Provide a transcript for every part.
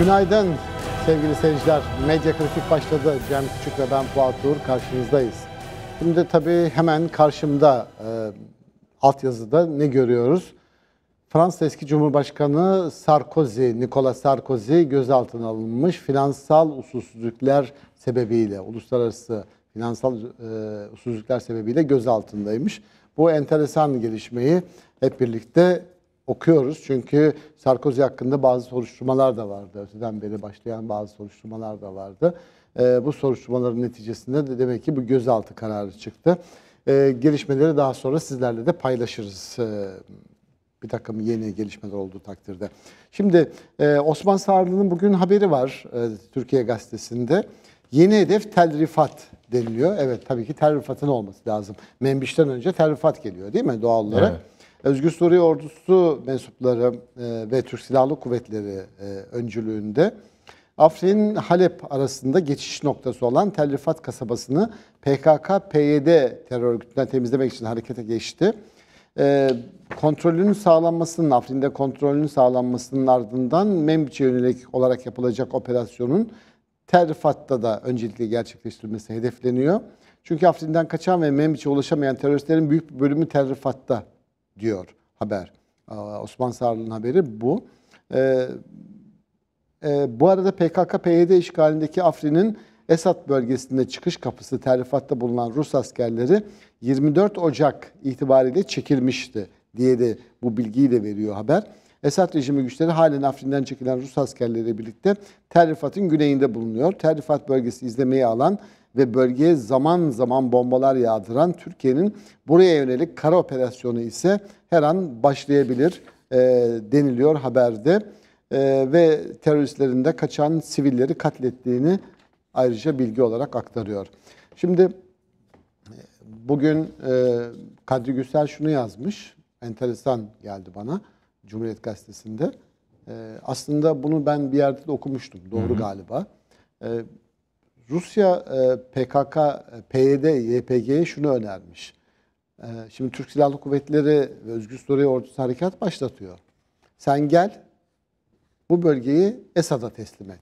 Günaydın sevgili seyirciler. Medya Kritik başladı. Cem Küçük ve ben Fuat Uğur karşınızdayız. Şimdi tabii hemen karşımda e, altyazıda ne görüyoruz? Fransa eski Cumhurbaşkanı Sarkozy, Nicolas Sarkozy gözaltına alınmış finansal usulsüzlükler sebebiyle, uluslararası finansal e, usulsüzlükler sebebiyle gözaltındaymış. Bu enteresan gelişmeyi hep birlikte okuyoruz. Çünkü Sarkozy hakkında bazı soruşturmalar da vardı. Öteden beri başlayan bazı soruşturmalar da vardı. E, bu soruşturmaların neticesinde de demek ki bu gözaltı kararı çıktı. E, gelişmeleri daha sonra sizlerle de paylaşırız. E, bir takım yeni gelişmeler olduğu takdirde. Şimdi e, Osman Sağırlı'nın bugün haberi var e, Türkiye Gazetesi'nde. Yeni hedef Tel Rifat deniliyor. Evet tabii ki Tel Rifat'ın olması lazım. Membiş'ten önce Tel Rifat geliyor değil mi doğal olarak? Evet. Özgür Suriye Ordusu mensupları e, ve Türk Silahlı Kuvvetleri e, öncülüğünde Afrin Halep arasında geçiş noktası olan Tel Rifat kasabasını PKK-PYD terör örgütünden temizlemek için harekete geçti. E, kontrolünün sağlanmasının, Afrin'de kontrolünün sağlanmasının ardından Membiç'e yönelik olarak yapılacak operasyonun Tel Rifat'ta da öncelikle gerçekleştirilmesi hedefleniyor. Çünkü Afrin'den kaçan ve Membiç'e ulaşamayan teröristlerin büyük bir bölümü Tel Rifat'ta diyor haber. Osman Sarlı'nın haberi bu. Ee, e, bu arada PKK-PYD işgalindeki Afrin'in Esad bölgesinde çıkış kapısı terlifatta bulunan Rus askerleri 24 Ocak itibariyle çekilmişti diye de bu bilgiyi de veriyor haber. Esad rejimi güçleri halen Afrin'den çekilen Rus askerleriyle birlikte Terrifat'ın güneyinde bulunuyor. Terrifat bölgesi izlemeyi alan ve bölgeye zaman zaman bombalar yağdıran Türkiye'nin buraya yönelik kara operasyonu ise her an başlayabilir e, deniliyor haberde. E, ve teröristlerin de kaçan sivilleri katlettiğini ayrıca bilgi olarak aktarıyor. Şimdi bugün e, Kadri Güsel şunu yazmış. Enteresan geldi bana Cumhuriyet Gazetesi'nde. E, aslında bunu ben bir yerde de okumuştum. Doğru Hı-hı. galiba. E, Rusya e, PKK, e, PYD, YPG'ye şunu önermiş. E, şimdi Türk Silahlı Kuvvetleri ve Özgür Suriye Ordusu harekat başlatıyor. Sen gel bu bölgeyi Esad'a teslim et.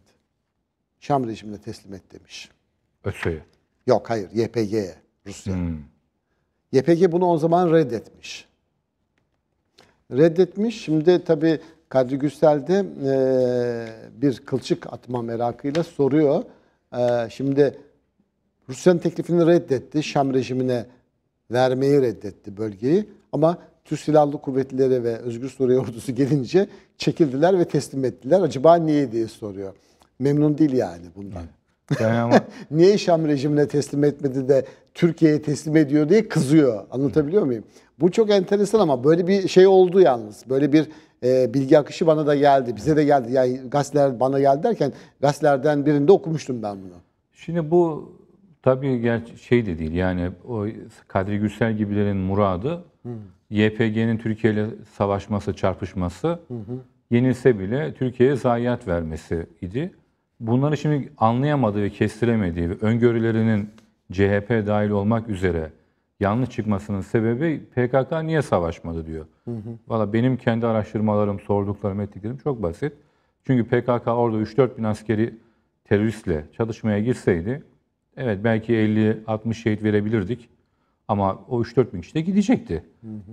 Şam rejimine teslim et demiş. ÖSÖ'ye? Yok hayır YPG'ye Rusya. Hmm. YPG bunu o zaman reddetmiş. Reddetmiş. Şimdi tabii Kadri Güsel bir kılçık atma merakıyla soruyor. Ee, şimdi Rusya'nın teklifini reddetti. Şam rejimine vermeyi reddetti bölgeyi. Ama Türk Silahlı Kuvvetleri ve Özgür Suriye Ordusu gelince çekildiler ve teslim ettiler. Acaba niye diye soruyor. Memnun değil yani bundan. Yani ama... niye Şam rejimine teslim etmedi de Türkiye'ye teslim ediyor diye kızıyor. Anlatabiliyor muyum? Bu çok enteresan ama böyle bir şey oldu yalnız. Böyle bir e, ee, bilgi akışı bana da geldi. Bize de geldi. Yani gazeteler bana geldi derken gazetelerden birinde okumuştum ben bunu. Şimdi bu tabii şey de değil yani o Kadri Gürsel gibilerin muradı hmm. YPG'nin Türkiye ile savaşması, çarpışması hmm. yenilse bile Türkiye'ye zayiat vermesi idi. Bunları şimdi anlayamadığı ve kestiremediği ve öngörülerinin CHP dahil olmak üzere yanlış çıkmasının sebebi PKK niye savaşmadı diyor. Valla benim kendi araştırmalarım, sorduklarım, ettiklerim çok basit. Çünkü PKK orada 3-4 bin askeri teröristle çatışmaya girseydi evet belki 50-60 şehit verebilirdik. Ama o 3-4 bin kişi de gidecekti.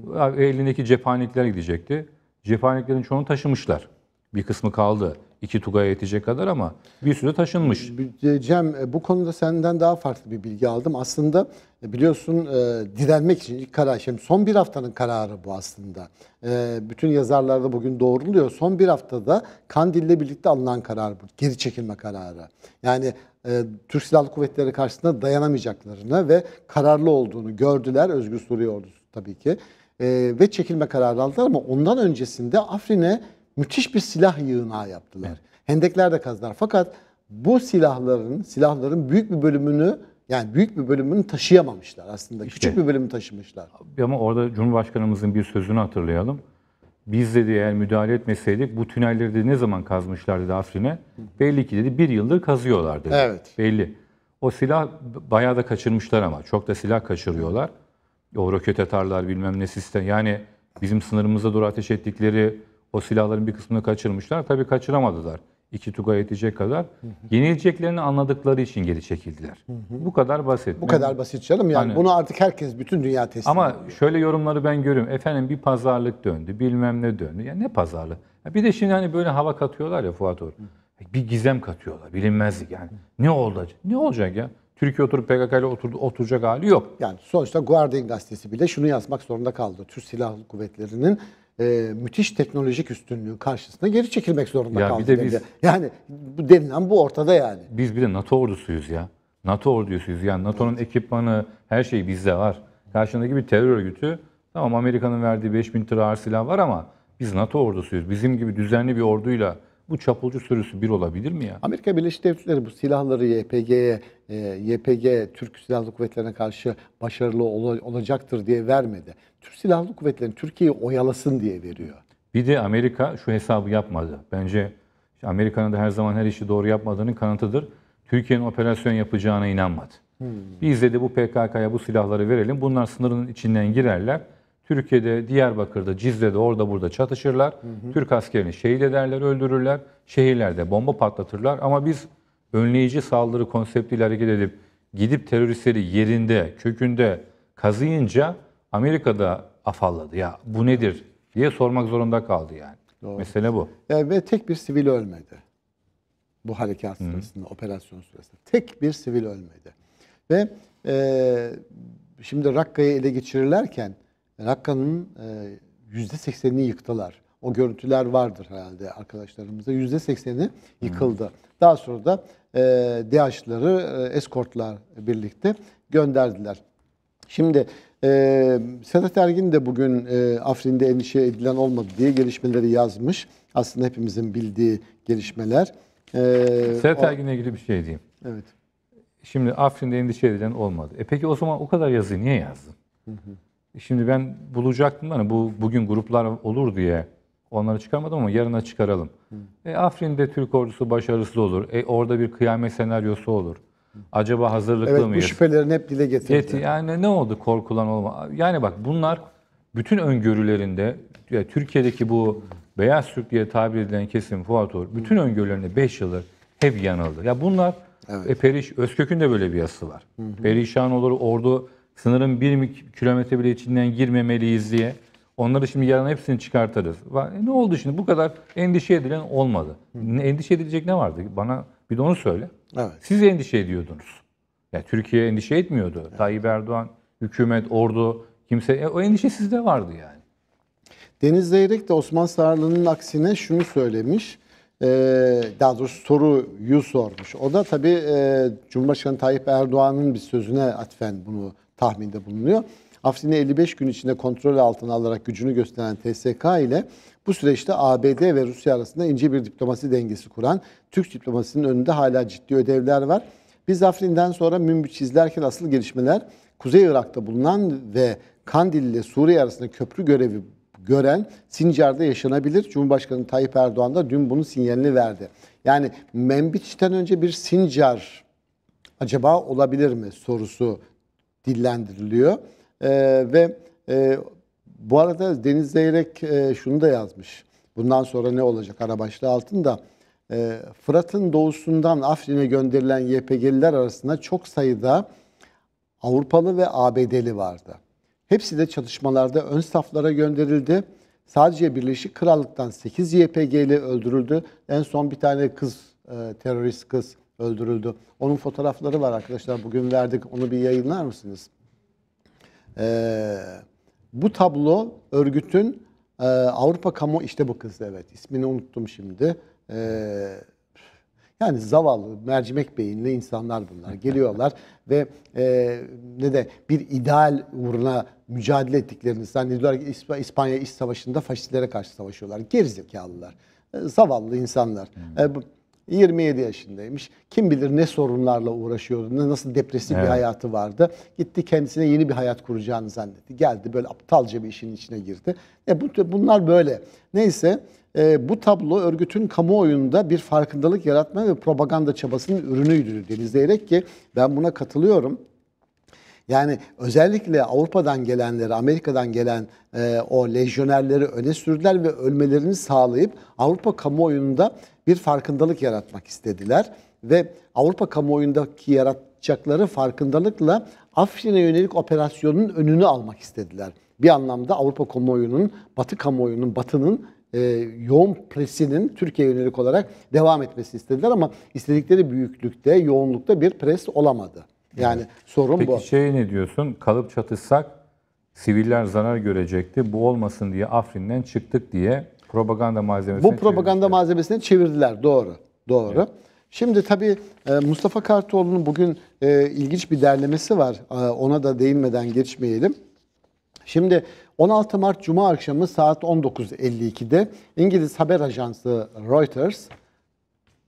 Hı hı. Elindeki cephanelikler gidecekti. Cephaneklerin çoğunu taşımışlar. Bir kısmı kaldı iki Tugay'a yetecek kadar ama bir süre taşınmış. Ee, Cem e, bu konuda senden daha farklı bir bilgi aldım. Aslında e, biliyorsun e, direnmek için ilk karar, şimdi son bir haftanın kararı bu aslında. E, bütün yazarlarda bugün doğruluyor. Son bir haftada Kandil'le birlikte alınan karar bu. Geri çekilme kararı. Yani e, Türk Silahlı Kuvvetleri karşısında dayanamayacaklarını ve kararlı olduğunu gördüler. Özgür Suriye ordusu tabii ki. ve çekilme kararı aldılar ama ondan öncesinde Afrin'e müthiş bir silah yığınağı yaptılar. Evet. Hendekler de kazdılar. Fakat bu silahların silahların büyük bir bölümünü yani büyük bir bölümünü taşıyamamışlar aslında. İşte, Küçük bir bölümü taşımışlar. Ama orada Cumhurbaşkanımızın bir sözünü hatırlayalım. Biz dedi eğer müdahale etmeseydik bu tünelleri de ne zaman kazmışlar dedi Afrin'e. Belli ki dedi bir yıldır kazıyorlar dedi. Evet. Belli. O silah bayağı da kaçırmışlar ama. Çok da silah kaçırıyorlar. O roket atarlar bilmem ne sistem. Yani bizim sınırımıza dur ateş ettikleri o silahların bir kısmını kaçırmışlar. Tabii kaçıramadılar. İki tuga yetecek kadar. Hı hı. Yenileceklerini anladıkları için geri çekildiler. Hı hı. Bu kadar basit. Bu kadar basit canım. Yani hani, bunu artık herkes, bütün dünya teslim Ama şöyle yorumları ben görüyorum. Efendim bir pazarlık döndü, bilmem ne döndü. Ya ne pazarlık? bir de şimdi hani böyle hava katıyorlar ya Fuat Or. Bir gizem katıyorlar, bilinmezlik yani. Ne olacak? Ne olacak ya? Türkiye oturup PKK ile oturdu, oturacak hali yok. Yani sonuçta Guardian gazetesi bile şunu yazmak zorunda kaldı. Türk Silahlı Kuvvetleri'nin e, müthiş teknolojik üstünlüğün karşısında geri çekilmek zorunda ya kaldı. Bir de biz, yani bu denilen bu ortada yani. Biz bir de NATO ordusuyuz ya. NATO ordusuyuz yani NATO'nun evet. ekipmanı her şey bizde var. Karşındaki bir terör örgütü tamam Amerika'nın verdiği 5000 tır ağır silah var ama biz NATO ordusuyuz. Bizim gibi düzenli bir orduyla bu çapulcu sürüsü bir olabilir mi ya? Amerika Birleşik Devletleri bu silahları YPG'ye, e, YPG Türk Silahlı Kuvvetleri'ne karşı başarılı ol, olacaktır diye vermedi. Türk Silahlı Kuvvetleri Türkiye'yi oyalasın diye veriyor. Bir de Amerika şu hesabı yapmadı. Bence işte Amerika'nın da her zaman her işi doğru yapmadığının kanıtıdır. Türkiye'nin operasyon yapacağına inanmadı. Hmm. Biz de bu PKK'ya bu silahları verelim. Bunlar sınırın içinden girerler. Türkiye'de, Diyarbakır'da, Cizre'de orada burada çatışırlar. Hı hı. Türk askerini şehit ederler, öldürürler. Şehirlerde bomba patlatırlar. Ama biz önleyici saldırı konseptiyle hareket edip gidip teröristleri yerinde, kökünde kazıyınca Amerika'da afalladı. Ya bu nedir diye sormak zorunda kaldı yani. Doğru. Mesele bu. Yani ve tek bir sivil ölmedi. Bu harekat sırasında, Hı. operasyon sırasında. Tek bir sivil ölmedi. Ve e, şimdi Rakka'yı ele geçirirlerken Rakka'nın e, yüzde seksenini yıktılar. O görüntüler vardır herhalde arkadaşlarımızda. Yüzde sekseni yıkıldı. Hmm. Daha sonra da e, DAEŞ'ları e, eskortlar birlikte gönderdiler. Şimdi e, Sedat Ergin de bugün e, Afrin'de endişe edilen olmadı diye gelişmeleri yazmış. Aslında hepimizin bildiği gelişmeler. E, Sedat Ergin'le ilgili bir şey diyeyim. Evet. Şimdi Afrin'de endişe edilen olmadı. E peki o zaman o kadar yazıyı niye yazdın? Hı hı. Şimdi ben bulacaktım hani bu bugün gruplar olur diye onları çıkarmadım ama yarına çıkaralım. E, Afrin'de Türk ordusu başarısız olur. E, orada bir kıyamet senaryosu olur. Acaba hazırlıklı evet, mıyız? Evet bu şüphelerin hep dile getirdi. Yeti, yani ne oldu korkulan olma? Yani bak bunlar bütün öngörülerinde yani Türkiye'deki bu beyaz Türk diye tabir edilen kesim Fuat Uğur bütün öngörülerinde 5 yıldır hep yanıldı. Ya bunlar evet. e, periş Özkök'ün de böyle bir yazısı var. Hı hı. Perişan olur ordu Sınırın bir kilometre bile içinden girmemeliyiz diye. Onları şimdi yarın hepsini çıkartırız. E, ne oldu şimdi? Bu kadar endişe edilen olmadı. Hı. Endişe edilecek ne vardı? Bana bir de onu söyle. Evet. Siz endişe ediyordunuz. yani Türkiye endişe etmiyordu. Evet. Tayyip Erdoğan, hükümet, ordu, kimse e, o endişe sizde vardı yani. Deniz Zeyrek de Osman Sarlı'nın aksine şunu söylemiş. Ee, daha doğrusu soruyu sormuş. O da tabii e, Cumhurbaşkanı Tayyip Erdoğan'ın bir sözüne atfen bunu tahminde bulunuyor. Afrin'i 55 gün içinde kontrol altına alarak gücünü gösteren TSK ile bu süreçte ABD ve Rusya arasında ince bir diplomasi dengesi kuran Türk diplomasinin önünde hala ciddi ödevler var. Biz Afrin'den sonra mümbü çizlerken asıl gelişmeler Kuzey Irak'ta bulunan ve Kandil ile Suriye arasında köprü görevi gören Sincar'da yaşanabilir. Cumhurbaşkanı Tayyip Erdoğan da dün bunun sinyalini verdi. Yani Membiç'ten önce bir Sincar acaba olabilir mi sorusu dillendiriliyor. E, ve e, bu arada Deniz Zeyrek e, şunu da yazmış. Bundan sonra ne olacak arabaşlı altında? E, Fırat'ın doğusundan Afrin'e gönderilen YPG'liler arasında çok sayıda Avrupalı ve ABD'li vardı. Hepsi de çalışmalarda ön saflara gönderildi. Sadece Birleşik Krallık'tan 8 YPG'li öldürüldü. En son bir tane kız, e, terörist kız öldürüldü. Onun fotoğrafları var arkadaşlar. Bugün verdik. Onu bir yayınlar mısınız? Ee, bu tablo örgütün e, Avrupa kamu işte bu kız evet. ismini unuttum şimdi. Ee, yani zavallı mercimek beyinli insanlar bunlar. Geliyorlar ve e, ne de bir ideal uğruna mücadele ettiklerini zannediyorlar ki İsp İspanya İç Savaşı'nda faşistlere karşı savaşıyorlar. Gerizekalılar. E, zavallı insanlar. Hmm. E, 27 yaşındaymış. Kim bilir ne sorunlarla uğraşıyordu, nasıl depresif evet. bir hayatı vardı. Gitti kendisine yeni bir hayat kuracağını zannetti. Geldi böyle aptalca bir işin içine girdi. E bu, bunlar böyle. Neyse e, bu tablo örgütün kamuoyunda bir farkındalık yaratma ve propaganda çabasının ürünüydü Denizleyerek ki ben buna katılıyorum. Yani özellikle Avrupa'dan gelenleri, Amerika'dan gelen e, o lejyonerleri öne sürdüler ve ölmelerini sağlayıp Avrupa kamuoyunda bir farkındalık yaratmak istediler ve Avrupa kamuoyundaki yaratacakları farkındalıkla Afrin'e yönelik operasyonun önünü almak istediler. Bir anlamda Avrupa kamuoyunun, Batı kamuoyunun, Batı'nın e, yoğun presinin Türkiye yönelik olarak devam etmesi istediler ama istedikleri büyüklükte, yoğunlukta bir pres olamadı. Yani evet. sorun Peki bu. Peki şey ne diyorsun? Kalıp çatışsak siviller zarar görecekti. Bu olmasın diye Afrin'den çıktık diye Propaganda malzemesine Bu propaganda malzemesine çevirdiler. Doğru. Doğru. Evet. Şimdi tabii e, Mustafa Kartoğlu'nun bugün e, ilginç bir derlemesi var. E, ona da değinmeden geçmeyelim. Şimdi 16 Mart Cuma akşamı saat 19.52'de İngiliz haber ajansı Reuters,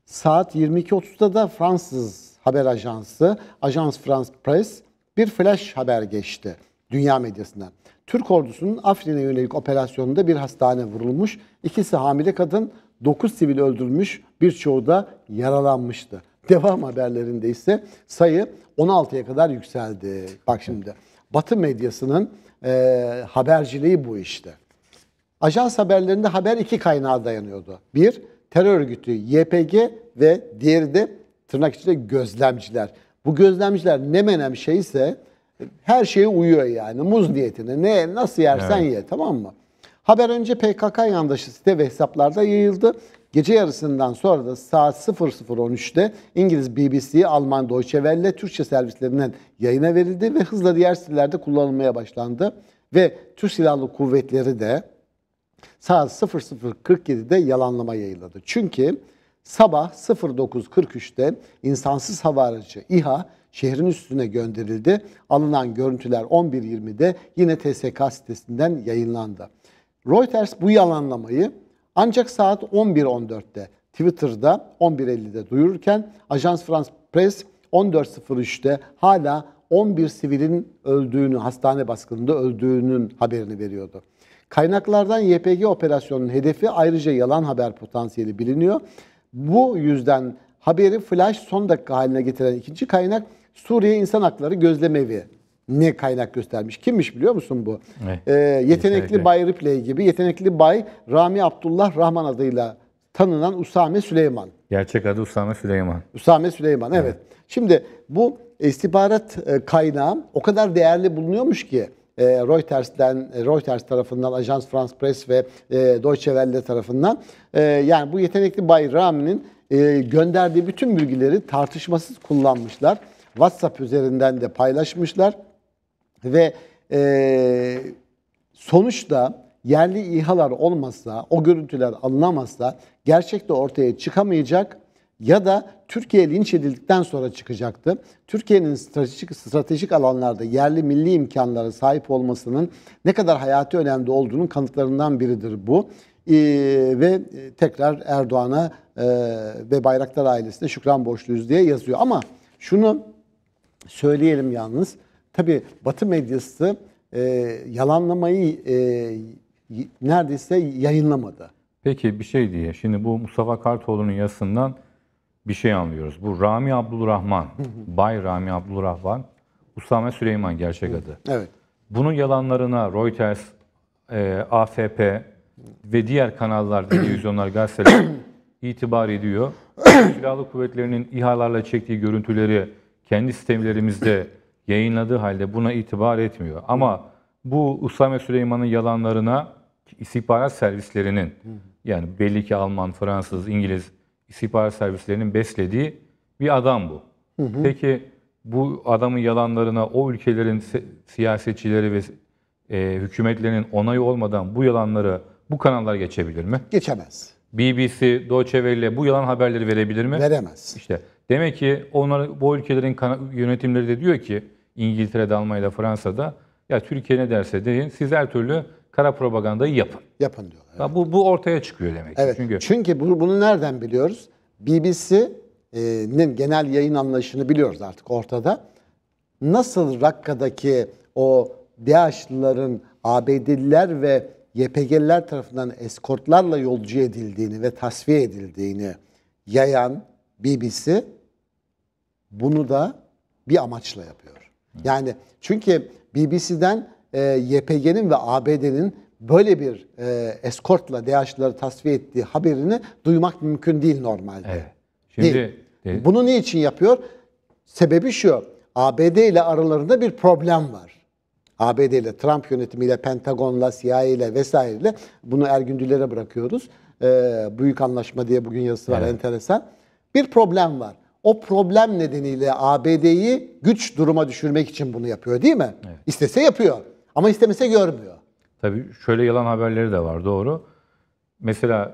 saat 22.30'da da Fransız haber ajansı Ajans France Press bir flash haber geçti dünya medyasından. Türk ordusunun Afrin'e yönelik operasyonunda bir hastane vurulmuş, ikisi hamile kadın, 9 sivil öldürülmüş, birçoğu da yaralanmıştı. Devam haberlerinde ise sayı 16'ya kadar yükseldi. Bak şimdi Batı medyasının e, haberciliği bu işte. Ajans haberlerinde haber iki kaynağa dayanıyordu. Bir, terör örgütü YPG ve diğeri de tırnak içinde gözlemciler. Bu gözlemciler ne menem şeyse her şeye uyuyor yani. Muz diyetine ne nasıl yersen evet. ye tamam mı? Haber önce PKK yandaşı site ve hesaplarda yayıldı. Gece yarısından sonra da saat 00.13'te İngiliz BBC, Alman Deutsche Welle, Türkçe servislerinden yayına verildi ve hızla diğer sitelerde kullanılmaya başlandı. Ve Türk Silahlı Kuvvetleri de saat 00.47'de yalanlama yayınladı. Çünkü sabah 09.43'te insansız hava aracı İHA şehrin üstüne gönderildi. Alınan görüntüler 11.20'de yine TSK sitesinden yayınlandı. Reuters bu yalanlamayı ancak saat 11.14'te Twitter'da 11.50'de duyururken Ajans France Press 14.03'te hala 11 sivilin öldüğünü, hastane baskınında öldüğünün haberini veriyordu. Kaynaklardan YPG operasyonunun hedefi ayrıca yalan haber potansiyeli biliniyor. Bu yüzden haberi flash son dakika haline getiren ikinci kaynak Suriye İnsan Hakları Gözlemevi ne kaynak göstermiş. Kimmiş biliyor musun bu? Ne? Ee, yetenekli, yetenekli Bay Ripley gibi yetenekli Bay Rami Abdullah Rahman adıyla tanınan Usame Süleyman. Gerçek adı Usame Süleyman. Usame Süleyman evet. evet. Şimdi bu istihbarat e, kaynağı o kadar değerli bulunuyormuş ki e, Reuters'ten, e, Reuters tarafından, Ajans France Press ve Deutsche Welle tarafından yani bu yetenekli Bay Rami'nin e, gönderdiği bütün bilgileri tartışmasız kullanmışlar. WhatsApp üzerinden de paylaşmışlar ve e, sonuçta yerli İHA'lar olmazsa, o görüntüler alınamazsa gerçekte ortaya çıkamayacak ya da Türkiye linç edildikten sonra çıkacaktı. Türkiye'nin stratejik, stratejik alanlarda yerli milli imkanlara sahip olmasının ne kadar hayati önemli olduğunun kanıtlarından biridir bu. Ee, ve e, tekrar Erdoğan'a e, ve Bayraktar ailesine şükran borçluyuz diye yazıyor. Ama şunu söyleyelim yalnız. tabii Batı medyası e, yalanlamayı neredeyse yayınlamadı. Peki bir şey diye. Şimdi bu Mustafa Kartoğlu'nun yazısından bir şey anlıyoruz. Bu Rami Abdurrahman, Bay Rami Abdurrahman, Usame Süleyman gerçek adı. Evet. Bunun yalanlarına Reuters, e, AFP, ve diğer kanallar, televizyonlar, gazeteler itibar ediyor. Silahlı kuvvetlerinin İHA'larla çektiği görüntüleri kendi sistemlerimizde yayınladığı halde buna itibar etmiyor. Ama bu Usame Süleyman'ın yalanlarına istihbarat servislerinin yani belli ki Alman, Fransız, İngiliz istihbarat servislerinin beslediği bir adam bu. Peki bu adamın yalanlarına o ülkelerin siyasetçileri ve e, hükümetlerinin onayı olmadan bu yalanları bu kanallar geçebilir mi? Geçemez. BBC, Deutsche Welle bu yalan haberleri verebilir mi? Veremez. İşte demek ki onlar bu ülkelerin yönetimleri de diyor ki İngiltere'de, Almanya'da, Fransa'da ya Türkiye ne derse deyin siz her türlü kara propagandayı yapın. Yapın diyorlar. Evet. bu bu ortaya çıkıyor demek. Evet. Çünkü çünkü bu, bunu nereden biliyoruz? BBC'nin e, genel yayın anlayışını biliyoruz artık ortada. Nasıl Rakka'daki o DAEŞ'lıların ABD'liler ve YPG'liler tarafından eskortlarla yolcu edildiğini ve tasfiye edildiğini yayan BBC bunu da bir amaçla yapıyor. Yani çünkü BBC'den e, YPG'nin ve ABD'nin böyle bir e, eskortla DH'ları tasfiye ettiği haberini duymak mümkün değil normalde. Evet. Şimdi değil. Bunu niçin yapıyor? Sebebi şu. ABD ile aralarında bir problem var. ABD ile Trump yönetimiyle, Pentagon'la, CIA ile vesaireyle bunu Ergündüler'e bırakıyoruz. E, büyük anlaşma diye bugün yazısı var evet. enteresan. Bir problem var. O problem nedeniyle ABD'yi güç duruma düşürmek için bunu yapıyor değil mi? Evet. İstese yapıyor ama istemese görmüyor. Tabii şöyle yalan haberleri de var doğru. Mesela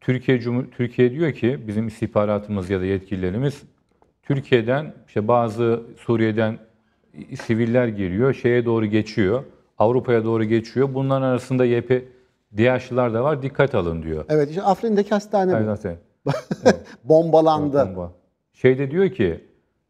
Türkiye Cumhur Türkiye diyor ki bizim istihbaratımız ya da yetkililerimiz Türkiye'den işte bazı Suriye'den siviller giriyor, şeye doğru geçiyor. Avrupa'ya doğru geçiyor. Bunların arasında YP diyaşlılar da var. Dikkat alın diyor. Evet işte Afrin'deki hastane evet, evet. Bombalandı. Evet, bomba. Şeyde diyor ki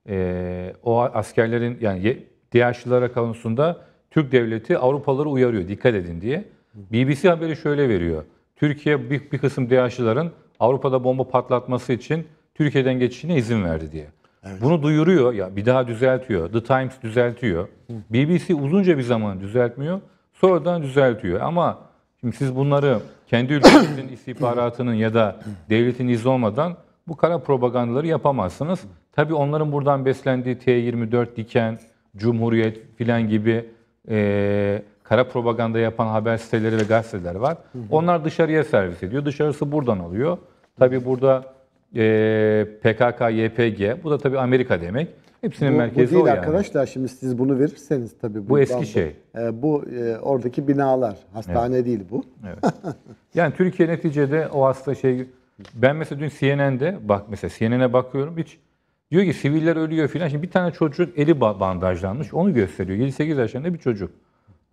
e, o askerlerin yani diyaşlılara konusunda Türk devleti Avrupalıları uyarıyor dikkat edin diye. BBC haberi şöyle veriyor. Türkiye bir, bir kısım DH'lıların Avrupa'da bomba patlatması için Türkiye'den geçişine izin verdi diye. Evet. Bunu duyuruyor ya bir daha düzeltiyor. The Times düzeltiyor. Hı. BBC uzunca bir zaman düzeltmiyor. Sonradan düzeltiyor. Ama şimdi siz bunları kendi ülkenizin istihbaratının ya da devletin izni olmadan bu kara propagandaları yapamazsınız. Tabii onların buradan beslendiği T24 diken, Cumhuriyet filan gibi e, kara propaganda yapan haber siteleri ve gazeteler var. Hı hı. Onlar dışarıya servis ediyor. Dışarısı buradan alıyor. Tabii burada e, PKK, YPG. Bu da tabii Amerika demek. Hepsinin bu, merkezi bu değil o yani. arkadaşlar şimdi siz bunu verirseniz tabii. Bu, bu eski şey. E, bu e, oradaki binalar. Hastane evet. değil bu. Evet. yani Türkiye neticede o hasta şey... Ben mesela dün CNN'de bak mesela CNN'e bakıyorum hiç diyor ki siviller ölüyor filan. Şimdi bir tane çocuk eli bandajlanmış onu gösteriyor. 7-8 yaşlarında bir çocuk.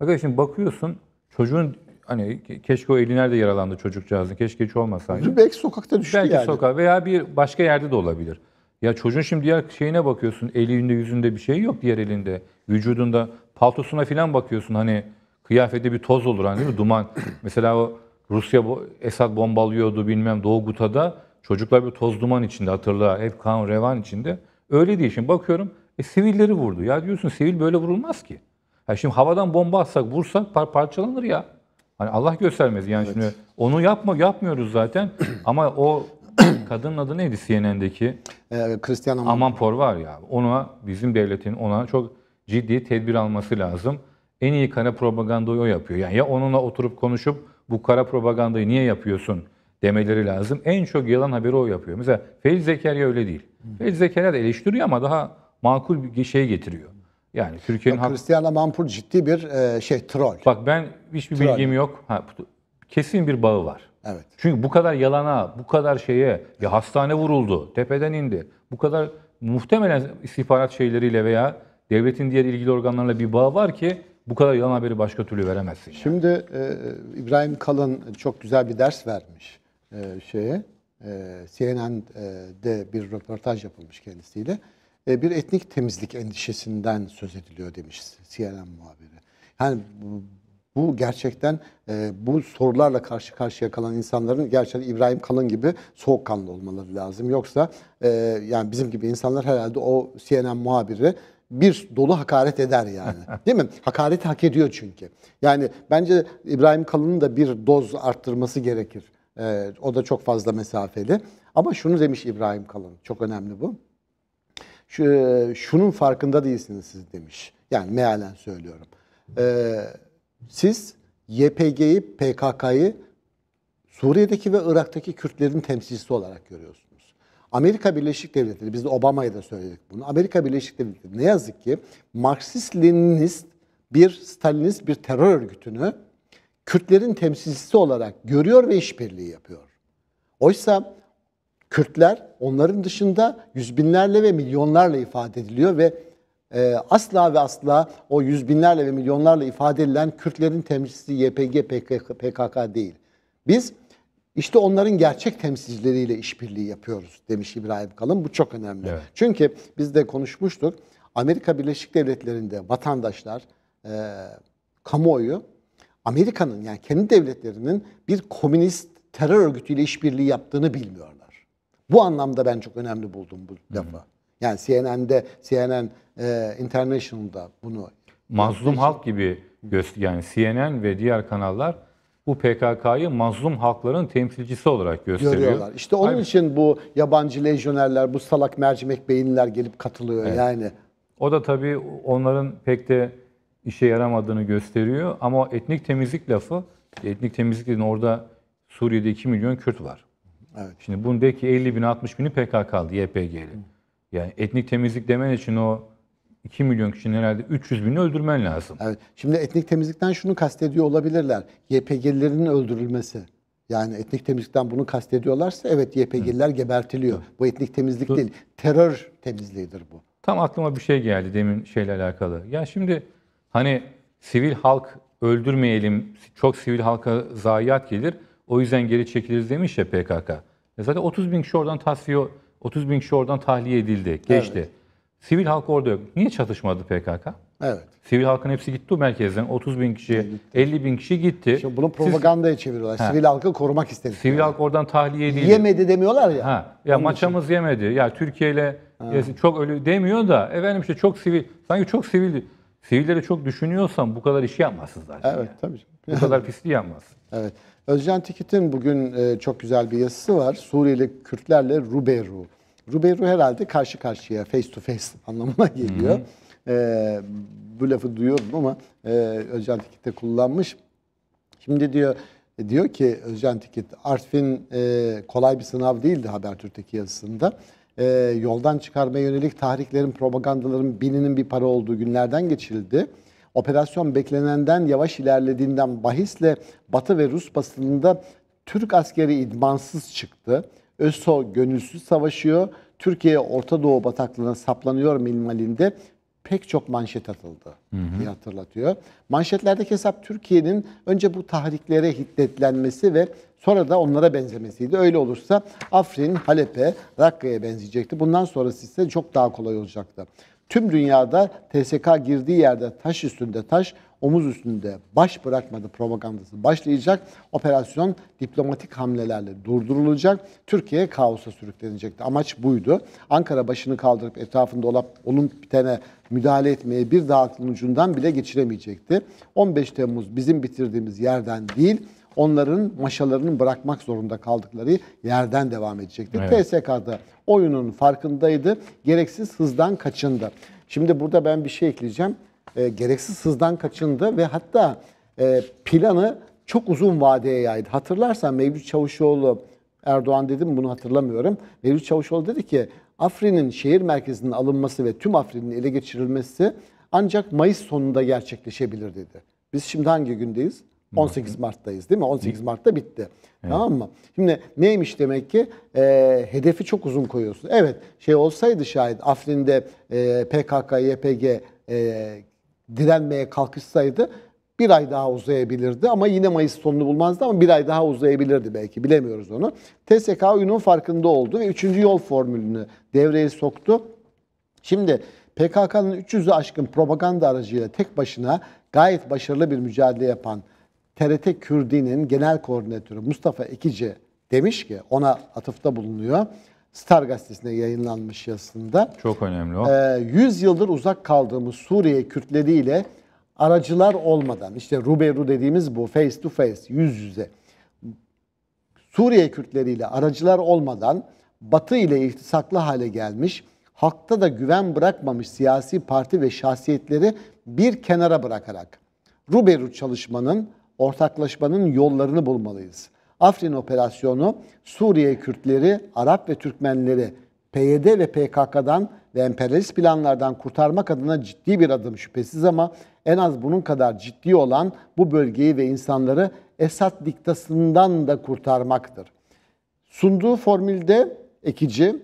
Arkadaşım bakıyorsun çocuğun hani keşke o eli nerede yaralandı çocukcağızın, keşke hiç olmasaydı. Belki sokakta düştü Belki yani. sokak veya bir başka yerde de olabilir. Ya çocuğun şimdi diğer şeyine bakıyorsun, elinde yüzünde bir şey yok diğer elinde. Vücudunda, paltosuna falan bakıyorsun hani kıyafette bir toz olur hani değil mi? Duman. Mesela o Rusya Esad bombalıyordu bilmem Doğu Guta'da. Çocuklar bir toz duman içinde hatırla. Hep kan revan içinde. Öyle diye Şimdi bakıyorum e, sivilleri vurdu. Ya diyorsun sivil böyle vurulmaz ki. Ya şimdi havadan bomba atsak vursak par parçalanır ya. Hani Allah göstermez yani evet. şimdi onu yapma yapmıyoruz zaten ama o kadının adı neydi CNN'deki? Ee, Christian Aman. Amanpor var ya. Ona bizim devletin ona çok ciddi tedbir alması lazım. En iyi kara propagandayı o yapıyor. Yani ya onunla oturup konuşup bu kara propagandayı niye yapıyorsun demeleri lazım. En çok yalan haberi o yapıyor. Mesela Ferit Zekeriya öyle değil. Ferit Zekeriya da eleştiriyor ama daha makul bir şey getiriyor. Yani Türkiye'nin hak... Cristiano Mampul ciddi bir e, şey troll. Bak ben hiçbir troll. bilgim yok. Ha, kesin bir bağı var. Evet. Çünkü bu kadar yalana, bu kadar şeye ya hastane vuruldu, tepeden indi. Bu kadar muhtemelen istihbarat şeyleriyle veya devletin diğer ilgili organlarıyla bir bağ var ki bu kadar yalan haberi başka türlü veremezsin. Yani. Şimdi e, İbrahim Kalın çok güzel bir ders vermiş e, şeye. E, CNN'de bir röportaj yapılmış kendisiyle. E, bir etnik temizlik endişesinden söz ediliyor demiş CNN muhabiri. Yani bu, gerçekten e, bu sorularla karşı karşıya kalan insanların gerçekten İbrahim Kalın gibi soğukkanlı olmaları lazım. Yoksa e, yani bizim gibi insanlar herhalde o CNN muhabiri bir dolu hakaret eder yani. Değil mi? Hakareti hak ediyor çünkü. Yani bence İbrahim Kalın'ın da bir doz arttırması gerekir. o da çok fazla mesafeli. Ama şunu demiş İbrahim Kalın, çok önemli bu şu, e, şunun farkında değilsiniz siz demiş. Yani mealen söylüyorum. Ee, siz YPG'yi, PKK'yı Suriye'deki ve Irak'taki Kürtlerin temsilcisi olarak görüyorsunuz. Amerika Birleşik Devletleri, biz de Obama'ya da söyledik bunu. Amerika Birleşik Devletleri ne yazık ki Marksist-Leninist bir Stalinist bir terör örgütünü Kürtlerin temsilcisi olarak görüyor ve işbirliği yapıyor. Oysa Kürtler onların dışında yüz binlerle ve milyonlarla ifade ediliyor ve e, asla ve asla o yüz binlerle ve milyonlarla ifade edilen Kürtlerin temsilcisi YPG, PKK, PKK değil. Biz işte onların gerçek temsilcileriyle işbirliği yapıyoruz demiş İbrahim Kalın. Bu çok önemli. Evet. Çünkü biz de konuşmuştuk. Amerika Birleşik Devletleri'nde vatandaşlar, e, kamuoyu Amerika'nın yani kendi devletlerinin bir komünist terör örgütüyle işbirliği yaptığını bilmiyorlar. Bu anlamda ben çok önemli buldum bu defa. Yani CNN'de, CNN e, International'da bunu... Mazlum halk gibi göster yani CNN ve diğer kanallar bu PKK'yı mazlum halkların temsilcisi olarak gösteriyor. Görüyorlar. İşte onun Hayır. için bu yabancı lejyonerler, bu salak mercimek beyinler gelip katılıyor evet. yani. O da tabii onların pek de işe yaramadığını gösteriyor ama etnik temizlik lafı, etnik temizlik temizliklerin orada Suriye'de 2 milyon Kürt var. Evet. Şimdi bunun belki 50 bin 60 bini PKK'lı, YPG'li. Yani etnik temizlik demen için o 2 milyon kişinin herhalde 300 bini öldürmen lazım. Evet. Şimdi etnik temizlikten şunu kastediyor olabilirler. YPG'lilerin öldürülmesi. Yani etnik temizlikten bunu kastediyorlarsa evet YPG'liler gebertiliyor. Hı. Bu etnik temizlik Dur. değil. Terör temizliğidir bu. Tam aklıma bir şey geldi demin şeyle alakalı. Ya şimdi hani sivil halk öldürmeyelim, çok sivil halka zayiat gelir. O yüzden geri çekiliriz demiş ya PKK. E zaten 30 bin kişi oradan tasfiye, 30 bin kişi oradan tahliye edildi, geçti. Evet. Sivil halk orada yok. Niye çatışmadı PKK? Evet. Sivil halkın hepsi gitti o merkezden. 30 bin kişi, gitti. 50 bin kişi gitti. Şimdi bunu propagandaya Siz, çeviriyorlar. He. Sivil halkı korumak istedi. Sivil halk oradan tahliye edildi. Yemedi demiyorlar ya. Ha. Ya Onun maçımız için. yemedi. Ya Türkiye ile çok ölü demiyor da efendim işte çok sivil. Sanki çok sivildi. Sivilleri çok düşünüyorsan bu kadar işi yapmazsın zaten. Evet yani. tabii. Bu kadar pisliği yapmazsın. Evet. Özcan Tikit'in bugün e, çok güzel bir yazısı var. Suriyeli Kürtlerle Ruberu. Ruberu herhalde karşı karşıya, face to face anlamına geliyor. Hı -hı. E, bu lafı duyuyorum ama e, Özcan Tikit de kullanmış. Şimdi diyor e, diyor ki Özcan Tikit, Artvin e, kolay bir sınav değildi Habertürk'teki yazısında e, yoldan çıkarmaya yönelik tahriklerin, propagandaların bininin bir para olduğu günlerden geçirildi. Operasyon beklenenden yavaş ilerlediğinden bahisle Batı ve Rus basınında Türk askeri idmansız çıktı. ÖSO gönülsüz savaşıyor. Türkiye Orta Doğu bataklığına saplanıyor minimalinde pek çok manşet atıldı diye hatırlatıyor. Manşetlerdeki hesap Türkiye'nin önce bu tahriklere hiddetlenmesi ve sonra da onlara benzemesiydi. Öyle olursa Afrin, Halep'e, Rakka'ya benzeyecekti. Bundan sonrası ise çok daha kolay olacaktı. Tüm dünyada TSK girdiği yerde taş üstünde taş, omuz üstünde baş bırakmadı propagandası başlayacak. Operasyon diplomatik hamlelerle durdurulacak. Türkiye kaosa sürüklenecekti. Amaç buydu. Ankara başını kaldırıp etrafında olup olun bitene müdahale etmeye bir daha aklın ucundan bile geçiremeyecekti. 15 Temmuz bizim bitirdiğimiz yerden değil, onların maşalarının bırakmak zorunda kaldıkları yerden devam edecekti. Evet. TSK'da oyunun farkındaydı, gereksiz hızdan kaçındı. Şimdi burada ben bir şey ekleyeceğim. E, gereksiz hızdan kaçındı ve hatta e, planı çok uzun vadeye yaydı. Hatırlarsan Mevlüt Çavuşoğlu, Erdoğan dedim bunu hatırlamıyorum. Mevlüt Çavuşoğlu dedi ki Afrin'in şehir merkezinin alınması ve tüm Afrin'in ele geçirilmesi ancak Mayıs sonunda gerçekleşebilir dedi. Biz şimdi hangi gündeyiz? 18 Mart'tayız değil mi? 18 Mart'ta bitti. Evet. Tamam mı? Şimdi neymiş demek ki? E, hedefi çok uzun koyuyorsun. Evet şey olsaydı şayet Afrin'de e, PKK, YPG e, direnmeye kalkışsaydı bir ay daha uzayabilirdi ama yine Mayıs sonunu bulmazdı ama bir ay daha uzayabilirdi belki. Bilemiyoruz onu. TSK oyunun farkında oldu ve 3. yol formülünü devreye soktu. Şimdi PKK'nın 300'ü aşkın propaganda aracıyla tek başına gayet başarılı bir mücadele yapan TRT Kürdi'nin genel koordinatörü Mustafa Ekici demiş ki ona atıfta bulunuyor. Star gazetesinde yayınlanmış yazısında. Çok önemli o. 100 ee, yıldır uzak kaldığımız Suriye Kürtleriyle aracılar olmadan işte ruberu dediğimiz bu face to face yüz yüze Suriye Kürtleriyle aracılar olmadan Batı ile iltisaklı hale gelmiş, halkta da güven bırakmamış siyasi parti ve şahsiyetleri bir kenara bırakarak Ruberu çalışmanın, ortaklaşmanın yollarını bulmalıyız. Afrin operasyonu Suriye Kürtleri, Arap ve Türkmenleri PYD ve PKK'dan ve emperyalist planlardan kurtarmak adına ciddi bir adım şüphesiz ama en az bunun kadar ciddi olan bu bölgeyi ve insanları Esad diktasından da kurtarmaktır. Sunduğu formülde ekici,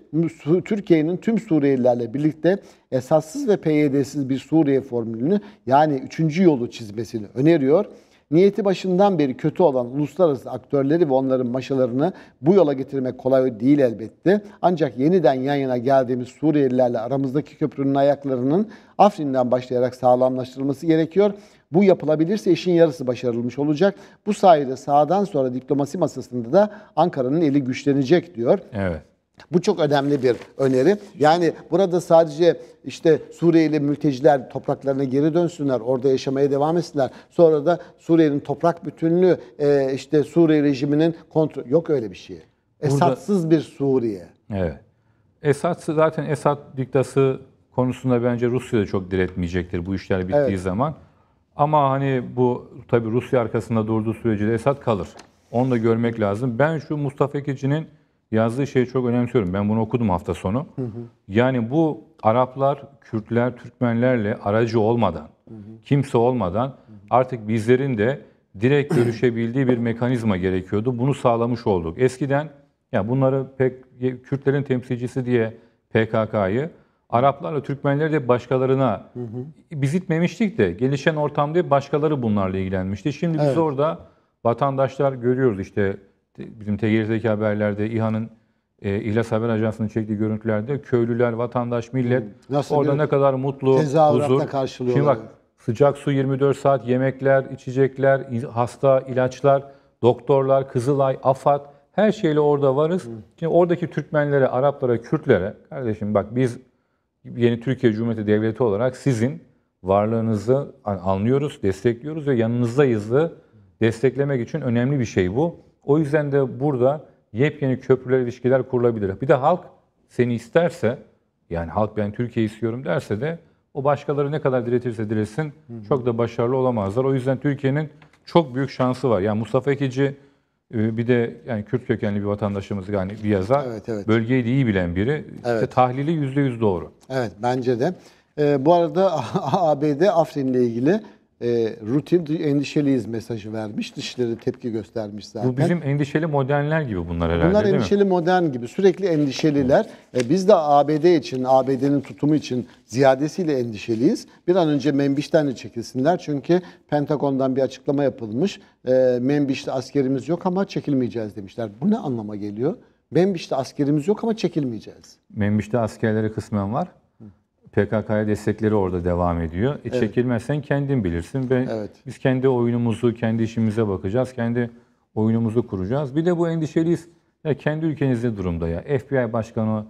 Türkiye'nin tüm Suriyelilerle birlikte esassız ve PYD'siz bir Suriye formülünü yani üçüncü yolu çizmesini öneriyor. Niyeti başından beri kötü olan uluslararası aktörleri ve onların maşalarını bu yola getirmek kolay değil elbette. Ancak yeniden yan yana geldiğimiz Suriyelilerle aramızdaki köprünün ayaklarının Afrin'den başlayarak sağlamlaştırılması gerekiyor. Bu yapılabilirse işin yarısı başarılmış olacak. Bu sayede sağdan sonra diplomasi masasında da Ankara'nın eli güçlenecek diyor. Evet. Bu çok önemli bir öneri. Yani burada sadece işte Suriyeli mülteciler topraklarına geri dönsünler, orada yaşamaya devam etsinler. Sonra da Suriye'nin toprak bütünlüğü e, işte Suriye rejiminin kontrol yok öyle bir şey. Esadsız bir Suriye. Evet. Esad zaten esat diktası konusunda bence Rusya da çok diretmeyecektir bu işler bittiği evet. zaman. Ama hani bu tabii Rusya arkasında durduğu sürece de Esad kalır. Onu da görmek lazım. Ben şu Mustafa Ekici'nin yazdığı şeyi çok önemsiyorum. Ben bunu okudum hafta sonu. Hı hı. Yani bu Araplar, Kürtler, Türkmenlerle aracı olmadan, hı hı. kimse olmadan hı hı. artık bizlerin de direkt görüşebildiği bir mekanizma gerekiyordu. Bunu sağlamış olduk. Eskiden ya bunları pek Kürtlerin temsilcisi diye PKK'yı Araplarla Türkmenleri de başkalarına hı hı. biz itmemiştik de gelişen ortamda başkaları bunlarla ilgilenmişti. Şimdi evet. biz orada vatandaşlar görüyoruz işte bizim TGR'deki haberlerde İHA'nın e, İhlas Haber Ajansı'nın çektiği görüntülerde köylüler, vatandaş, millet Nasıl orada ne kadar mutlu, huzur. Şimdi bak sıcak su 24 saat, yemekler, içecekler, hasta, ilaçlar, doktorlar, Kızılay, AFAD her şeyle orada varız. Hı. Şimdi oradaki Türkmenlere, Araplara, Kürtlere kardeşim bak biz yeni Türkiye Cumhuriyeti Devleti olarak sizin varlığınızı anlıyoruz, destekliyoruz ve yanınızdayız desteklemek için önemli bir şey bu. O yüzden de burada yepyeni köprüler, ilişkiler kurulabilir. Bir de halk seni isterse, yani halk ben Türkiye istiyorum derse de o başkaları ne kadar diretirse diretsin çok da başarılı olamazlar. O yüzden Türkiye'nin çok büyük şansı var. Yani Mustafa Ekici e, bir de yani Kürt kökenli bir vatandaşımız yani bir yazar. Evet, evet. Bölgeyi de iyi bilen biri. Evet. İşte tahlili %100 doğru. Evet bence de. Ee, bu arada ABD Afrin'le ilgili e, rutin endişeliyiz mesajı vermiş. dışları tepki göstermiş zaten. Bu bizim endişeli modernler gibi bunlar herhalde Bunlar değil endişeli mi? modern gibi. Sürekli endişeliler. E, biz de ABD için, ABD'nin tutumu için ziyadesiyle endişeliyiz. Bir an önce Membiş'ten de çekilsinler. Çünkü Pentagon'dan bir açıklama yapılmış. E, Membiş'te askerimiz yok ama çekilmeyeceğiz demişler. Bu ne anlama geliyor? Membiş'te askerimiz yok ama çekilmeyeceğiz. Membiş'te askerlere kısmen var. PKK'ya destekleri orada devam ediyor. E, evet. kendin bilirsin ve evet. biz kendi oyunumuzu, kendi işimize bakacağız, kendi oyunumuzu kuracağız. Bir de bu endişeliyiz. Ya kendi ülkenizde durumda ya. FBI Başkanı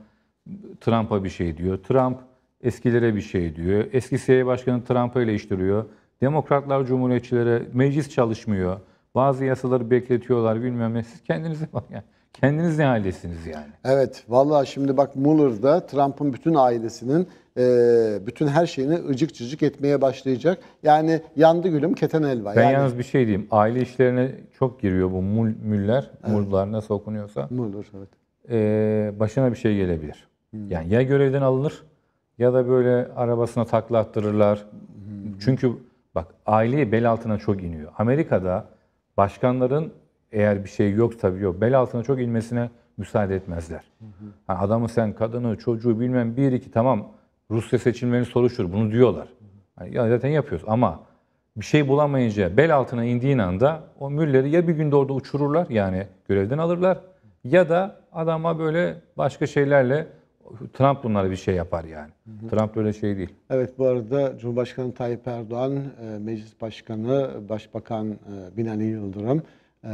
Trump'a bir şey diyor. Trump eskilere bir şey diyor. Eski CIA e Başkanı Trump'a eleştiriyor. Demokratlar Cumhuriyetçilere meclis çalışmıyor. Bazı yasaları bekletiyorlar bilmem ne. Siz kendinize bak ya Kendiniz ne ailesiniz yani? Evet. Vallahi şimdi bak Mueller'da Trump'ın bütün ailesinin e, bütün her şeyini ıcık cıcık etmeye başlayacak. Yani yandı gülüm keten elva. Ben yani, yalnız bir şey diyeyim. Aile işlerine çok giriyor bu mul, müller, evet. mullar nasıl okunuyorsa. Muldur evet. Ee, başına bir şey gelebilir. Hmm. Yani ya görevden alınır ya da böyle arabasına takla attırırlar. Hmm. Çünkü bak aile bel altına çok iniyor. Amerika'da başkanların eğer bir şey yok tabii yok bel altına çok inmesine müsaade etmezler. Hı hı. Yani adamı sen kadını çocuğu bilmem bir iki tamam Rusya seçimlerini soruştur. Bunu diyorlar. Yani zaten yapıyoruz ama bir şey bulamayınca bel altına indiğin anda o Müller'i ya bir günde orada uçururlar yani görevden alırlar ya da adama böyle başka şeylerle Trump bunları bir şey yapar yani. Hı hı. Trump böyle şey değil. Evet bu arada Cumhurbaşkanı Tayyip Erdoğan, e, Meclis Başkanı, Başbakan e, Binali Yıldırım e,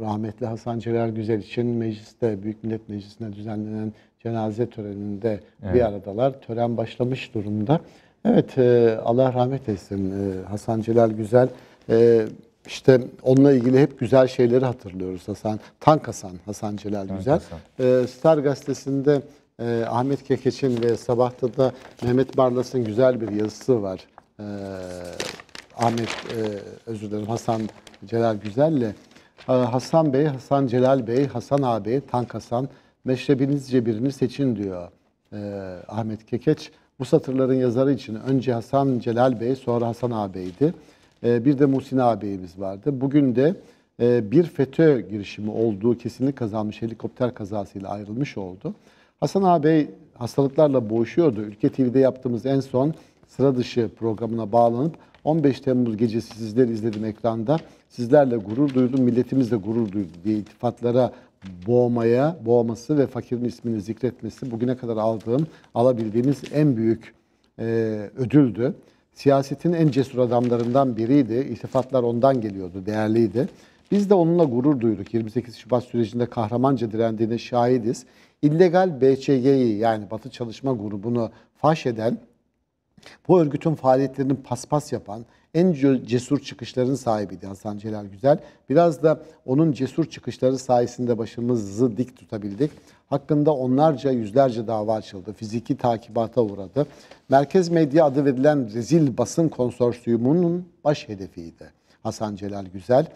rahmetli Hasan Celal Güzel için mecliste, Büyük Millet Meclisi'nde düzenlenen cenaze töreninde evet. bir aradalar. Tören başlamış durumda. Evet, e, Allah rahmet eylesin e, Hasan Celal Güzel. E, işte onunla ilgili hep güzel şeyleri hatırlıyoruz Hasan. Tank Hasan, Hasan Celal Tank Güzel. Hasan. E, Star Gazetesi'nde Ahmet Kekeç'in ve Sabah'ta da Mehmet Barlas'ın güzel bir yazısı var. Ahmet, özür dilerim Hasan Celal Güzel'le ee, Hasan Bey, Hasan Celal Bey, Hasan abi, Tank Hasan, meşrebinizce birini seçin diyor e, Ahmet Kekeç. Bu satırların yazarı için önce Hasan Celal Bey, sonra Hasan ağabeydi. E, bir de Musin Abimiz vardı. Bugün de e, bir FETÖ girişimi olduğu kesinlik kazanmış helikopter kazasıyla ayrılmış oldu. Hasan Abi hastalıklarla boğuşuyordu. Ülke TV'de yaptığımız en son sıra dışı programına bağlanıp 15 Temmuz gecesi sizleri izledim ekranda. Sizlerle gurur duydum, milletimiz de gurur duydu diye iltifatlara boğmaya, boğması ve fakirin ismini zikretmesi bugüne kadar aldığım, alabildiğimiz en büyük e, ödüldü. Siyasetin en cesur adamlarından biriydi. İltifatlar ondan geliyordu, değerliydi. Biz de onunla gurur duyduk. 28 Şubat sürecinde kahramanca direndiğine şahidiz. İllegal BÇG'yi yani Batı Çalışma Grubu'nu faş eden bu örgütün faaliyetlerini paspas yapan, en cesur çıkışların sahibiydi Hasan Celal Güzel. Biraz da onun cesur çıkışları sayesinde başımızı dik tutabildik. Hakkında onlarca yüzlerce dava açıldı. Fiziki takibata uğradı. Merkez medya adı verilen rezil basın konsorsiyumunun baş hedefiydi Hasan Celal Güzel.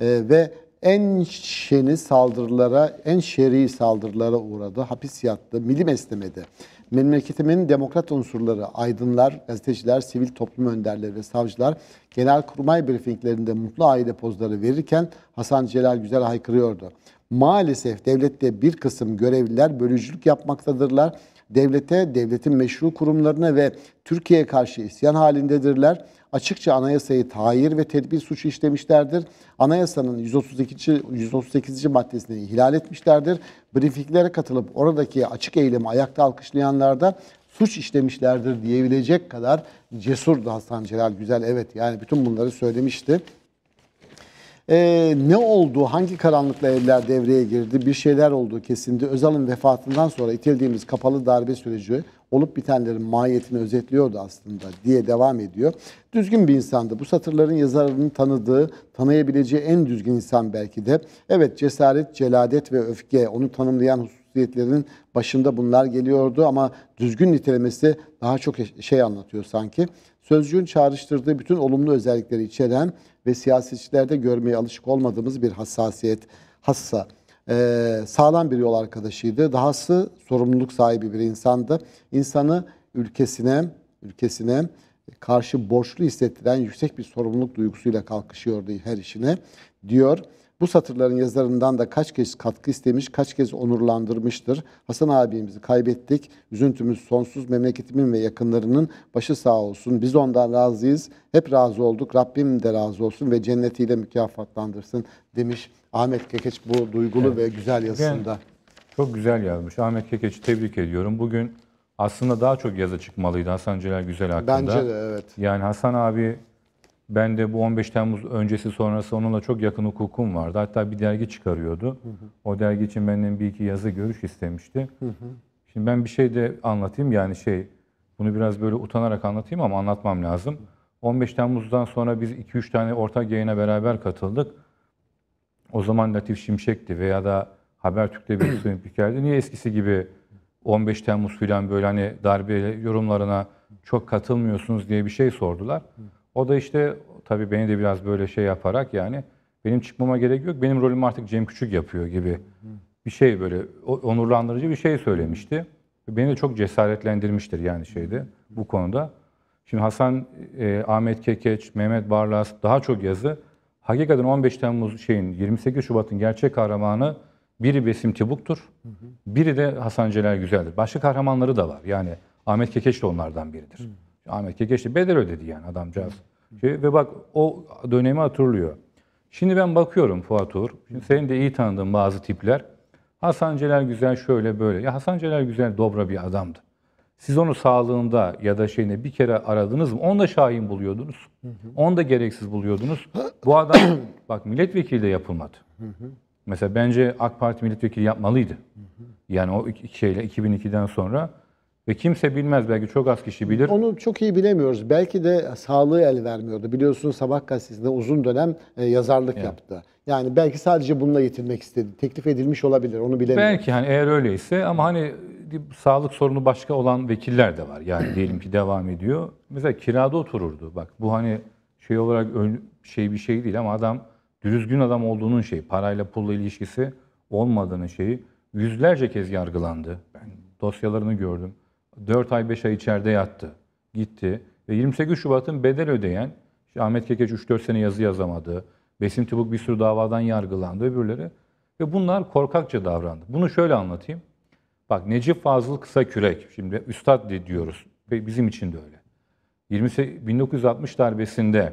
Ee, ve en şeni saldırılara, en şer'i saldırılara uğradı. Hapis yattı, milim esnemedi memleketimin demokrat unsurları, aydınlar, gazeteciler, sivil toplum önderleri ve savcılar genel kurmay briefinglerinde mutlu aile pozları verirken Hasan Celal Güzel haykırıyordu. Maalesef devlette bir kısım görevliler bölücülük yapmaktadırlar devlete, devletin meşru kurumlarına ve Türkiye'ye karşı isyan halindedirler. Açıkça anayasayı tahir ve tedbir suçu işlemişlerdir. Anayasanın 132. 138. maddesini ihlal etmişlerdir. Briefinglere katılıp oradaki açık eylemi ayakta alkışlayanlar da suç işlemişlerdir diyebilecek kadar cesurdu Hasan Celal Güzel. Evet yani bütün bunları söylemişti. Ee, ne oldu, hangi karanlıkla evler devreye girdi, bir şeyler oldu kesindi. Özal'ın vefatından sonra itildiğimiz kapalı darbe süreci olup bitenlerin mahiyetini özetliyordu aslında diye devam ediyor. Düzgün bir insandı. Bu satırların yazarının tanıdığı, tanıyabileceği en düzgün insan belki de. Evet cesaret, celadet ve öfke onu tanımlayan husus meşruiyetlerin başında bunlar geliyordu ama düzgün nitelemesi daha çok e, şey anlatıyor sanki. Sözcüğün çağrıştırdığı bütün olumlu özellikleri içeren ve siyasetçilerde görmeye alışık olmadığımız bir hassasiyet, hassa ee, sağlam bir yol arkadaşıydı. Dahası sorumluluk sahibi bir insandı. İnsanı ülkesine, ülkesine karşı borçlu hissettiren yüksek bir sorumluluk duygusuyla kalkışıyordu her işine diyor. Bu satırların yazarından da kaç kez katkı istemiş, kaç kez onurlandırmıştır. Hasan abimizi kaybettik. Üzüntümüz sonsuz. Memleketimin ve yakınlarının başı sağ olsun. Biz ondan razıyız. Hep razı olduk. Rabbim de razı olsun ve cennetiyle mükafatlandırsın demiş Ahmet Kekeç bu duygulu evet. ve güzel yazısında. Yani çok güzel yazmış. Ahmet Kekeç'i tebrik ediyorum. Bugün aslında daha çok yazı çıkmalıydı Hasan Celal Güzel hakkında. Bence de evet. Yani Hasan abi ben de bu 15 Temmuz öncesi sonrası onunla çok yakın hukukum vardı. Hatta bir dergi çıkarıyordu. Hı hı. O dergi için benden bir iki yazı görüş istemişti. Hı hı. Şimdi ben bir şey de anlatayım yani şey bunu biraz böyle utanarak anlatayım ama anlatmam lazım. 15 Temmuz'dan sonra biz 2-3 tane ortak yayına beraber katıldık. O zaman Latif Şimşek'ti veya da Habertürk'te bir Pikerdi. Niye eskisi gibi 15 Temmuz filan böyle hani darbe yorumlarına çok katılmıyorsunuz diye bir şey sordular. O da işte tabii beni de biraz böyle şey yaparak yani benim çıkmama gerek yok. Benim rolüm artık Cem Küçük yapıyor gibi bir şey böyle onurlandırıcı bir şey söylemişti. Beni de çok cesaretlendirmiştir yani şeyde bu konuda. Şimdi Hasan e, Ahmet Kekeç, Mehmet Barlas daha çok yazı. Hakikaten 15 Temmuz şeyin 28 Şubat'ın gerçek kahramanı biri Besim Tibuk'tur. Biri de Hasan Celal Güzel'dir. Başka kahramanları da var. Yani Ahmet Kekeç de onlardan biridir. Hı. Ahmet geçti bedel ödedi yani adamcağız. Şey, ve bak o dönemi hatırlıyor. Şimdi ben bakıyorum Fuat Uğur. Şimdi senin de iyi tanıdığın bazı tipler. Hasan Celal Güzel şöyle böyle. Ya Hasan Celal Güzel dobra bir adamdı. Siz onu sağlığında ya da şeyine bir kere aradınız mı? Onu da şahin buluyordunuz. Hı hı. Onu da gereksiz buluyordunuz. Bu adam bak milletvekili de yapılmadı. Hı hı. Mesela bence AK Parti milletvekili yapmalıydı. Hı hı. Yani o şeyle 2002'den sonra ve kimse bilmez belki çok az kişi bilir. Onu çok iyi bilemiyoruz. Belki de sağlığı el vermiyordu. Biliyorsunuz Sabah gazetesinde uzun dönem e, yazarlık evet. yaptı. Yani belki sadece bununla yetinmek istedi. Teklif edilmiş olabilir. Onu bilemiyoruz. Belki hani eğer öyleyse ama hani sağlık sorunu başka olan vekiller de var. Yani diyelim ki devam ediyor. Mesela kirada otururdu. Bak bu hani şey olarak şey bir şey değil ama adam düzgün adam olduğunun şeyi, parayla pulla ilişkisi olmadığının şeyi yüzlerce kez yargılandı. Ben dosyalarını gördüm. 4 ay 5 ay içeride yattı. Gitti. Ve 28 Şubat'ın bedel ödeyen işte Ahmet Kekeç 3-4 sene yazı yazamadı. Besim Tübük bir sürü davadan yargılandı öbürleri. Ve bunlar korkakça davrandı. Bunu şöyle anlatayım. Bak Necip Fazıl Kısa Kürek. Şimdi üstad diyoruz. Ve bizim için de öyle. 1960 darbesinde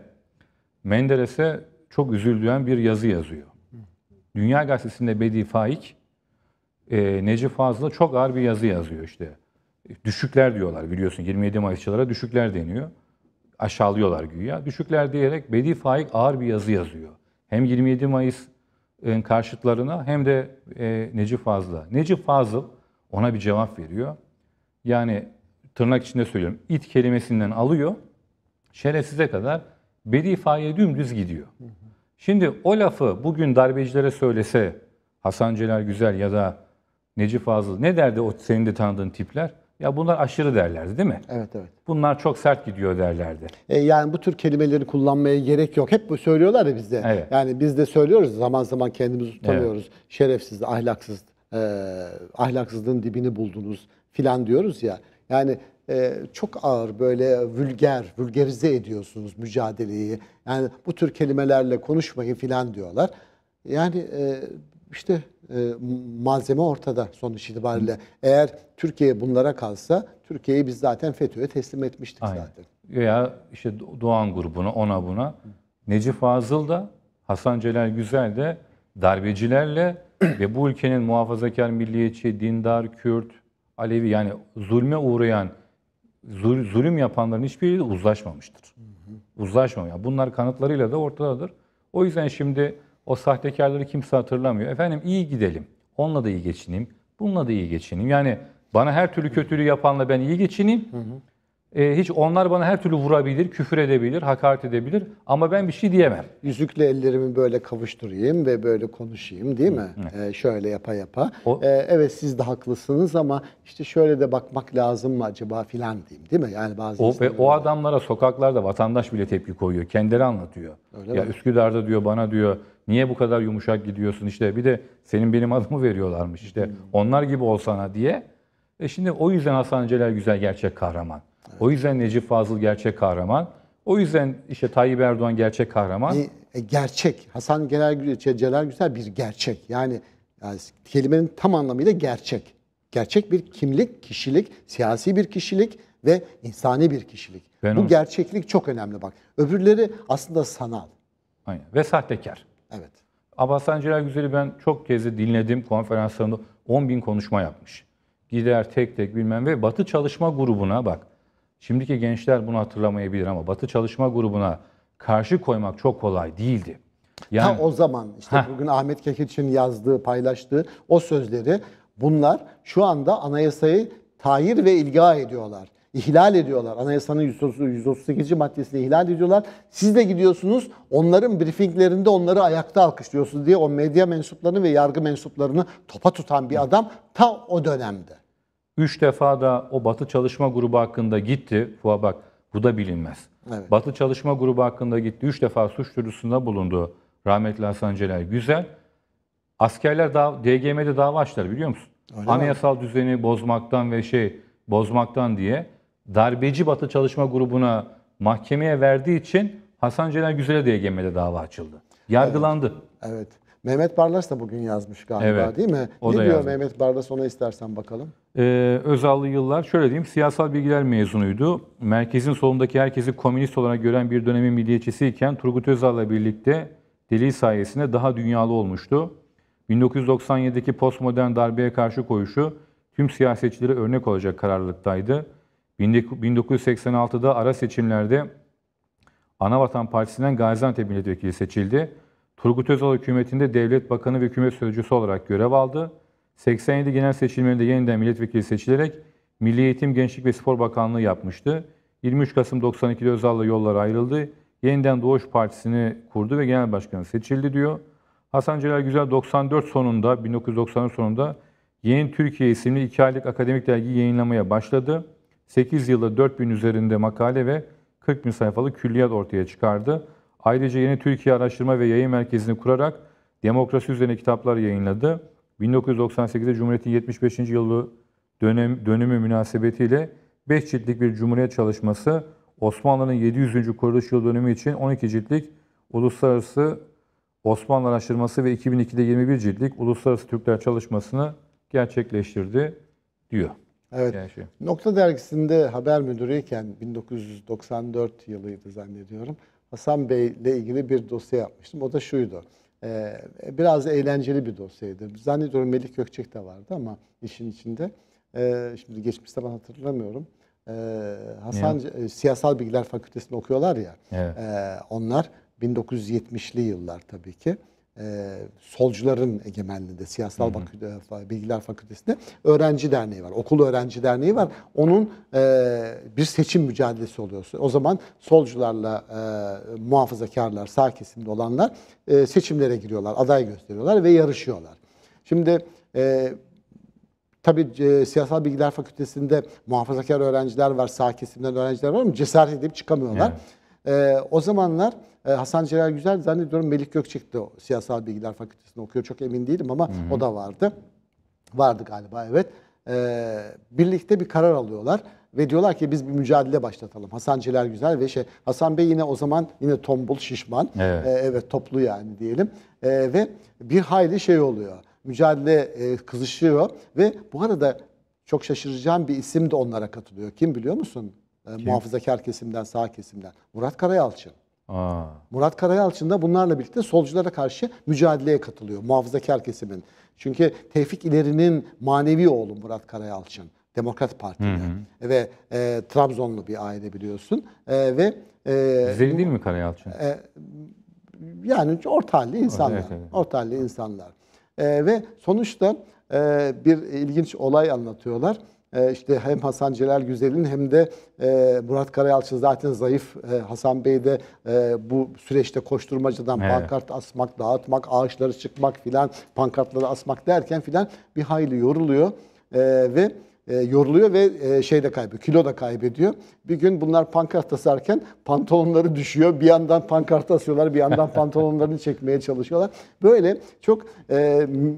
Menderes'e çok üzüldüğen bir yazı yazıyor. Dünya Gazetesi'nde Bedi Faik, e, Necip Fazıl'a çok ağır bir yazı yazıyor işte düşükler diyorlar biliyorsun 27 Mayısçılara düşükler deniyor. Aşağılıyorlar güya. Düşükler diyerek Bedi Faik ağır bir yazı yazıyor. Hem 27 Mayıs karşıtlarına hem de e, Necip Fazıl'a. Necip Fazıl ona bir cevap veriyor. Yani tırnak içinde söylüyorum. it kelimesinden alıyor. Şerefsize kadar Bedi Faik'e dümdüz gidiyor. Şimdi o lafı bugün darbecilere söylese Hasan Celal Güzel ya da Necip Fazıl ne derdi o senin de tanıdığın tipler? Ya bunlar aşırı derlerdi değil mi? Evet evet. Bunlar çok sert gidiyor derlerdi. E, yani bu tür kelimeleri kullanmaya gerek yok. Hep bu söylüyorlar ya bizde. Evet. Yani biz de söylüyoruz zaman zaman kendimizi tutamıyoruz. Evet. Şerefsiz, ahlaksız, e, ahlaksızlığın dibini buldunuz filan diyoruz ya. Yani e, çok ağır böyle vulgar, vulgarize ediyorsunuz mücadeleyi. Yani bu tür kelimelerle konuşmayın filan diyorlar. Yani e, işte ee, e, malzeme ortada sonuç itibariyle. Hı. Eğer Türkiye bunlara kalsa Türkiye'yi biz zaten FETÖ'ye teslim etmiştik Aynen. zaten. Veya işte Doğan grubuna ona buna. Necip Fazıl da Hasan Celal Güzel de darbecilerle ve bu ülkenin muhafazakar, milliyetçi, dindar, Kürt, Alevi yani zulme uğrayan, zul, zulüm yapanların hiçbiriyle uzlaşmamıştır. Uzlaşmıyor. bunlar kanıtlarıyla da ortadadır. O yüzden şimdi o sahtekarları kimse hatırlamıyor. Efendim iyi gidelim. Onunla da iyi geçineyim. Bununla da iyi geçineyim. Yani bana her türlü kötülüğü yapanla ben iyi geçineyim. Hı hı. Ee, hiç onlar bana her türlü vurabilir, küfür edebilir, hakaret edebilir ama ben bir şey diyemem. Yüzükle ellerimi böyle kavuşturayım ve böyle konuşayım değil mi? Evet. E, şöyle yapa yapa. O, e, evet siz de haklısınız ama işte şöyle de bakmak lazım mı acaba filan diyeyim değil mi? Yani bazı o, ve o adamlara sokaklarda vatandaş bile tepki koyuyor. Kendileri anlatıyor. Öyle ya mi? Üsküdar'da diyor bana diyor niye bu kadar yumuşak gidiyorsun işte bir de senin benim adımı veriyorlarmış işte hmm. onlar gibi olsana diye. E şimdi o yüzden Hasan Celal Güzel gerçek kahraman. O yüzden Necip Fazıl gerçek kahraman. O yüzden işte Tayyip Erdoğan gerçek kahraman. E, e gerçek. Hasan Genel şey, Celal Güzel bir gerçek. Yani, yani kelimenin tam anlamıyla gerçek. Gerçek bir kimlik, kişilik, siyasi bir kişilik ve insani bir kişilik. Ben Bu onu... gerçeklik çok önemli bak. Öbürleri aslında sanal. Aynen. Ve sahtekar. Evet. Abbas Celal Güzel'i ben çok kez dinledim konferanslarında 10 bin konuşma yapmış. Gider tek tek bilmem ve Batı Çalışma Grubu'na bak Şimdiki gençler bunu hatırlamayabilir ama Batı Çalışma Grubu'na karşı koymak çok kolay değildi. Yani, Tam o zaman işte heh. bugün Ahmet Kekiç'in yazdığı, paylaştığı o sözleri bunlar şu anda anayasayı tayir ve ilga ediyorlar. İhlal ediyorlar. Anayasanın 138. maddesini ihlal ediyorlar. Siz de gidiyorsunuz onların briefinglerinde onları ayakta alkışlıyorsunuz diye o medya mensuplarını ve yargı mensuplarını topa tutan bir adam ta o dönemde. Üç defa da o Batı Çalışma Grubu hakkında gitti. Bu bak bu da bilinmez. Evet. Batı Çalışma Grubu hakkında gitti. Üç defa suç duyurusunda bulundu rahmetli Hasan Celal Güzel. Askerler da DGM'de dava açtılar biliyor musun? Öyle Anayasal mi? düzeni bozmaktan ve şey bozmaktan diye darbeci Batı Çalışma Grubu'na mahkemeye verdiği için Hasan Celal Güzel'e DGM'de dava açıldı. Yargılandı. Evet. evet. Mehmet Barlas da bugün yazmış galiba evet, değil mi? O ne da diyor yazmış. Mehmet Barlas ona istersen bakalım. Ee, Özallı yıllar şöyle diyeyim siyasal bilgiler mezunuydu. Merkezin solundaki herkesi komünist olarak gören bir dönemin milliyetçisiyken Turgut Özal'la birlikte deli sayesinde daha dünyalı olmuştu. 1997'deki postmodern darbeye karşı koyuşu tüm siyasetçileri örnek olacak kararlılıktaydı. 1986'da ara seçimlerde Anavatan Partisi'nden Gaziantep Milletvekili seçildi. Turgut Özal hükümetinde devlet bakanı ve hükümet sözcüsü olarak görev aldı. 87 genel seçimlerinde yeniden milletvekili seçilerek Milli Eğitim, Gençlik ve Spor Bakanlığı yapmıştı. 23 Kasım 92'de Özal'la yollara ayrıldı. Yeniden Doğuş Partisi'ni kurdu ve genel başkanı seçildi diyor. Hasan Celal Güzel 94 sonunda, 1994 sonunda Yeni Türkiye isimli 2 aylık akademik dergi yayınlamaya başladı. 8 yılda 4000 üzerinde makale ve 40 bin sayfalık külliyat ortaya çıkardı. Ayrıca yeni Türkiye Araştırma ve Yayın Merkezi'ni kurarak demokrasi üzerine kitaplar yayınladı. 1998'de Cumhuriyet'in 75. yılı dönem, dönümü münasebetiyle 5 ciltlik bir Cumhuriyet çalışması Osmanlı'nın 700. kuruluş yıl dönümü için 12 ciltlik Uluslararası Osmanlı Araştırması ve 2002'de 21 ciltlik Uluslararası Türkler çalışmasını gerçekleştirdi diyor. Evet. Yani şey. Nokta dergisinde haber müdürüyken 1994 yılıydı zannediyorum. Hasan Bey ile ilgili bir dosya yapmıştım. O da şuydu. E, biraz eğlenceli bir dosyaydı. Zannediyorum Melik Gökçek de vardı ama işin içinde. E, şimdi geçmişte ben hatırlamıyorum. E, Hasan evet. E, Siyasal Bilgiler Fakültesinde okuyorlar ya. Evet. E, onlar 1970'li yıllar tabii ki e, solcuların egemenliğinde siyasal hı hı. bilgiler fakültesinde öğrenci derneği var. Okul öğrenci derneği var. Onun e, bir seçim mücadelesi oluyorsa, O zaman solcularla e, muhafazakarlar, sağ kesimde olanlar e, seçimlere giriyorlar, aday gösteriyorlar ve yarışıyorlar. Şimdi e, Tabii e, Siyasal Bilgiler Fakültesi'nde muhafazakar öğrenciler var, sağ kesimden öğrenciler var ama cesaret edip çıkamıyorlar. Evet. E, o zamanlar e, Hasan Celal Güzel zannediyorum Melik Gökçek de o, Siyasal Bilgiler Fakültesi'nde okuyor. Çok emin değilim ama Hı-hı. o da vardı. Vardı galiba evet. E, birlikte bir karar alıyorlar ve diyorlar ki biz bir mücadele başlatalım. Hasan Celal Güzel ve şey Hasan Bey yine o zaman yine tombul şişman. Evet, e, evet toplu yani diyelim. E, ve bir hayli şey oluyor. Mücadele e, kızışıyor ve bu arada çok şaşıracağım bir isim de onlara katılıyor. Kim biliyor musun? E, muhafazakar kesimden, sağ kesimden. Murat Karayalçın. Aa. Murat Karayalçın da bunlarla birlikte solculara karşı mücadeleye katılıyor muhafazakar kesimin. Çünkü Tevfik İleri'nin manevi oğlu Murat Karayalçın. Demokrat Parti'de ve e, Trabzonlu bir aile biliyorsun e, ve e, Rizeli değil mi Karayalçın? E, yani orta halli insanlar. Evet, evet. Orta halli insanlar. E, ve sonuçta e, bir ilginç olay anlatıyorlar e, işte hem Hasan Celal Güzel'in hem de e, Murat Karayalçı zaten zayıf. Ee, Hasan Bey de e, bu süreçte koşturmacadan evet. pankart asmak, dağıtmak, ağaçları çıkmak filan, pankartları asmak derken filan bir hayli yoruluyor. Ee, ve e, yoruluyor ve şey de kaybediyor, kilo da kaybediyor. Bir gün bunlar pankart asarken pantolonları düşüyor. Bir yandan pankart asıyorlar, bir yandan pantolonlarını çekmeye çalışıyorlar. Böyle çok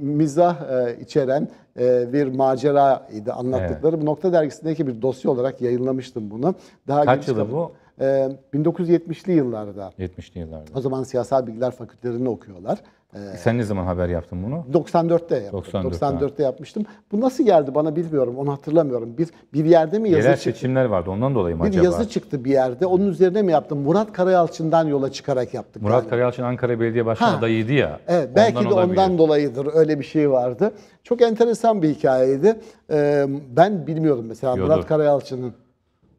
mizah içeren, e, bir maceraydı anlattıkları. Evet. Bu Nokta Dergisi'ndeki bir dosya olarak yayınlamıştım bunu. Daha Kaç yılı bu? 1970'li e, yıllarda. 70'li yıllarda. O zaman siyasal bilgiler fakültelerinde okuyorlar. Ee, Sen ne zaman haber yaptın bunu? 94'te yaptım. 94'te, yapmıştım. Bu nasıl geldi bana bilmiyorum. Onu hatırlamıyorum. Bir bir yerde mi yazı Yerel çıktı? seçimler vardı. Ondan dolayı mı Bir acaba? yazı çıktı bir yerde. Onun üzerine mi yaptım? Murat Karayalçın'dan yola çıkarak yaptık. Murat galiba. Karayalçın Ankara Belediye Başkanı Ha. adayıydı ya. Evet, belki de olabilir. ondan dolayıdır öyle bir şey vardı. Çok enteresan bir hikayeydi. Ee, ben bilmiyordum mesela Murat Karayalçın'ın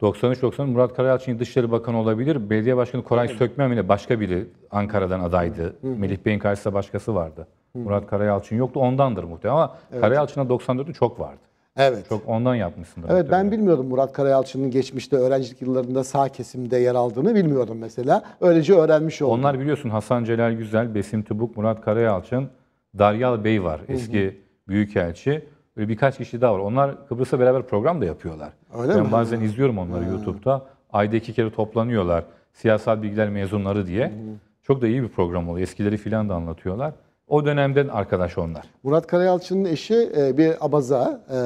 93-90 Murat Karayalçın Dışişleri Bakanı olabilir. Belediye Başkanı Koray Sökmen bile başka biri Ankara'dan adaydı. Hı hı. Melih Bey'in karşısında başkası vardı. Hı hı. Murat Karayalçın yoktu ondandır muhtemelen ama evet. Karayalçın'a 94'ü çok vardı. Evet. Çok ondan yapmışsındır. Evet ben bilmiyordum Murat Karayalçı'nın geçmişte öğrencilik yıllarında sağ kesimde yer aldığını bilmiyordum mesela. Öylece öğrenmiş oldum. Onlar biliyorsun Hasan Celal Güzel, Besim Tübük, Murat Karayalçın, Daryal Bey var eski hı hı. büyükelçi. Böyle birkaç kişi daha var. Onlar Kıbrıs'a beraber program da yapıyorlar. Öyle ben mi? bazen izliyorum onları ha. YouTube'da. Ayda iki kere toplanıyorlar. Siyasal bilgiler mezunları diye. Hı. Çok da iyi bir program oluyor. Eskileri filan da anlatıyorlar. O dönemden arkadaş onlar. Murat Karayalçı'nın eşi e, bir abaza e,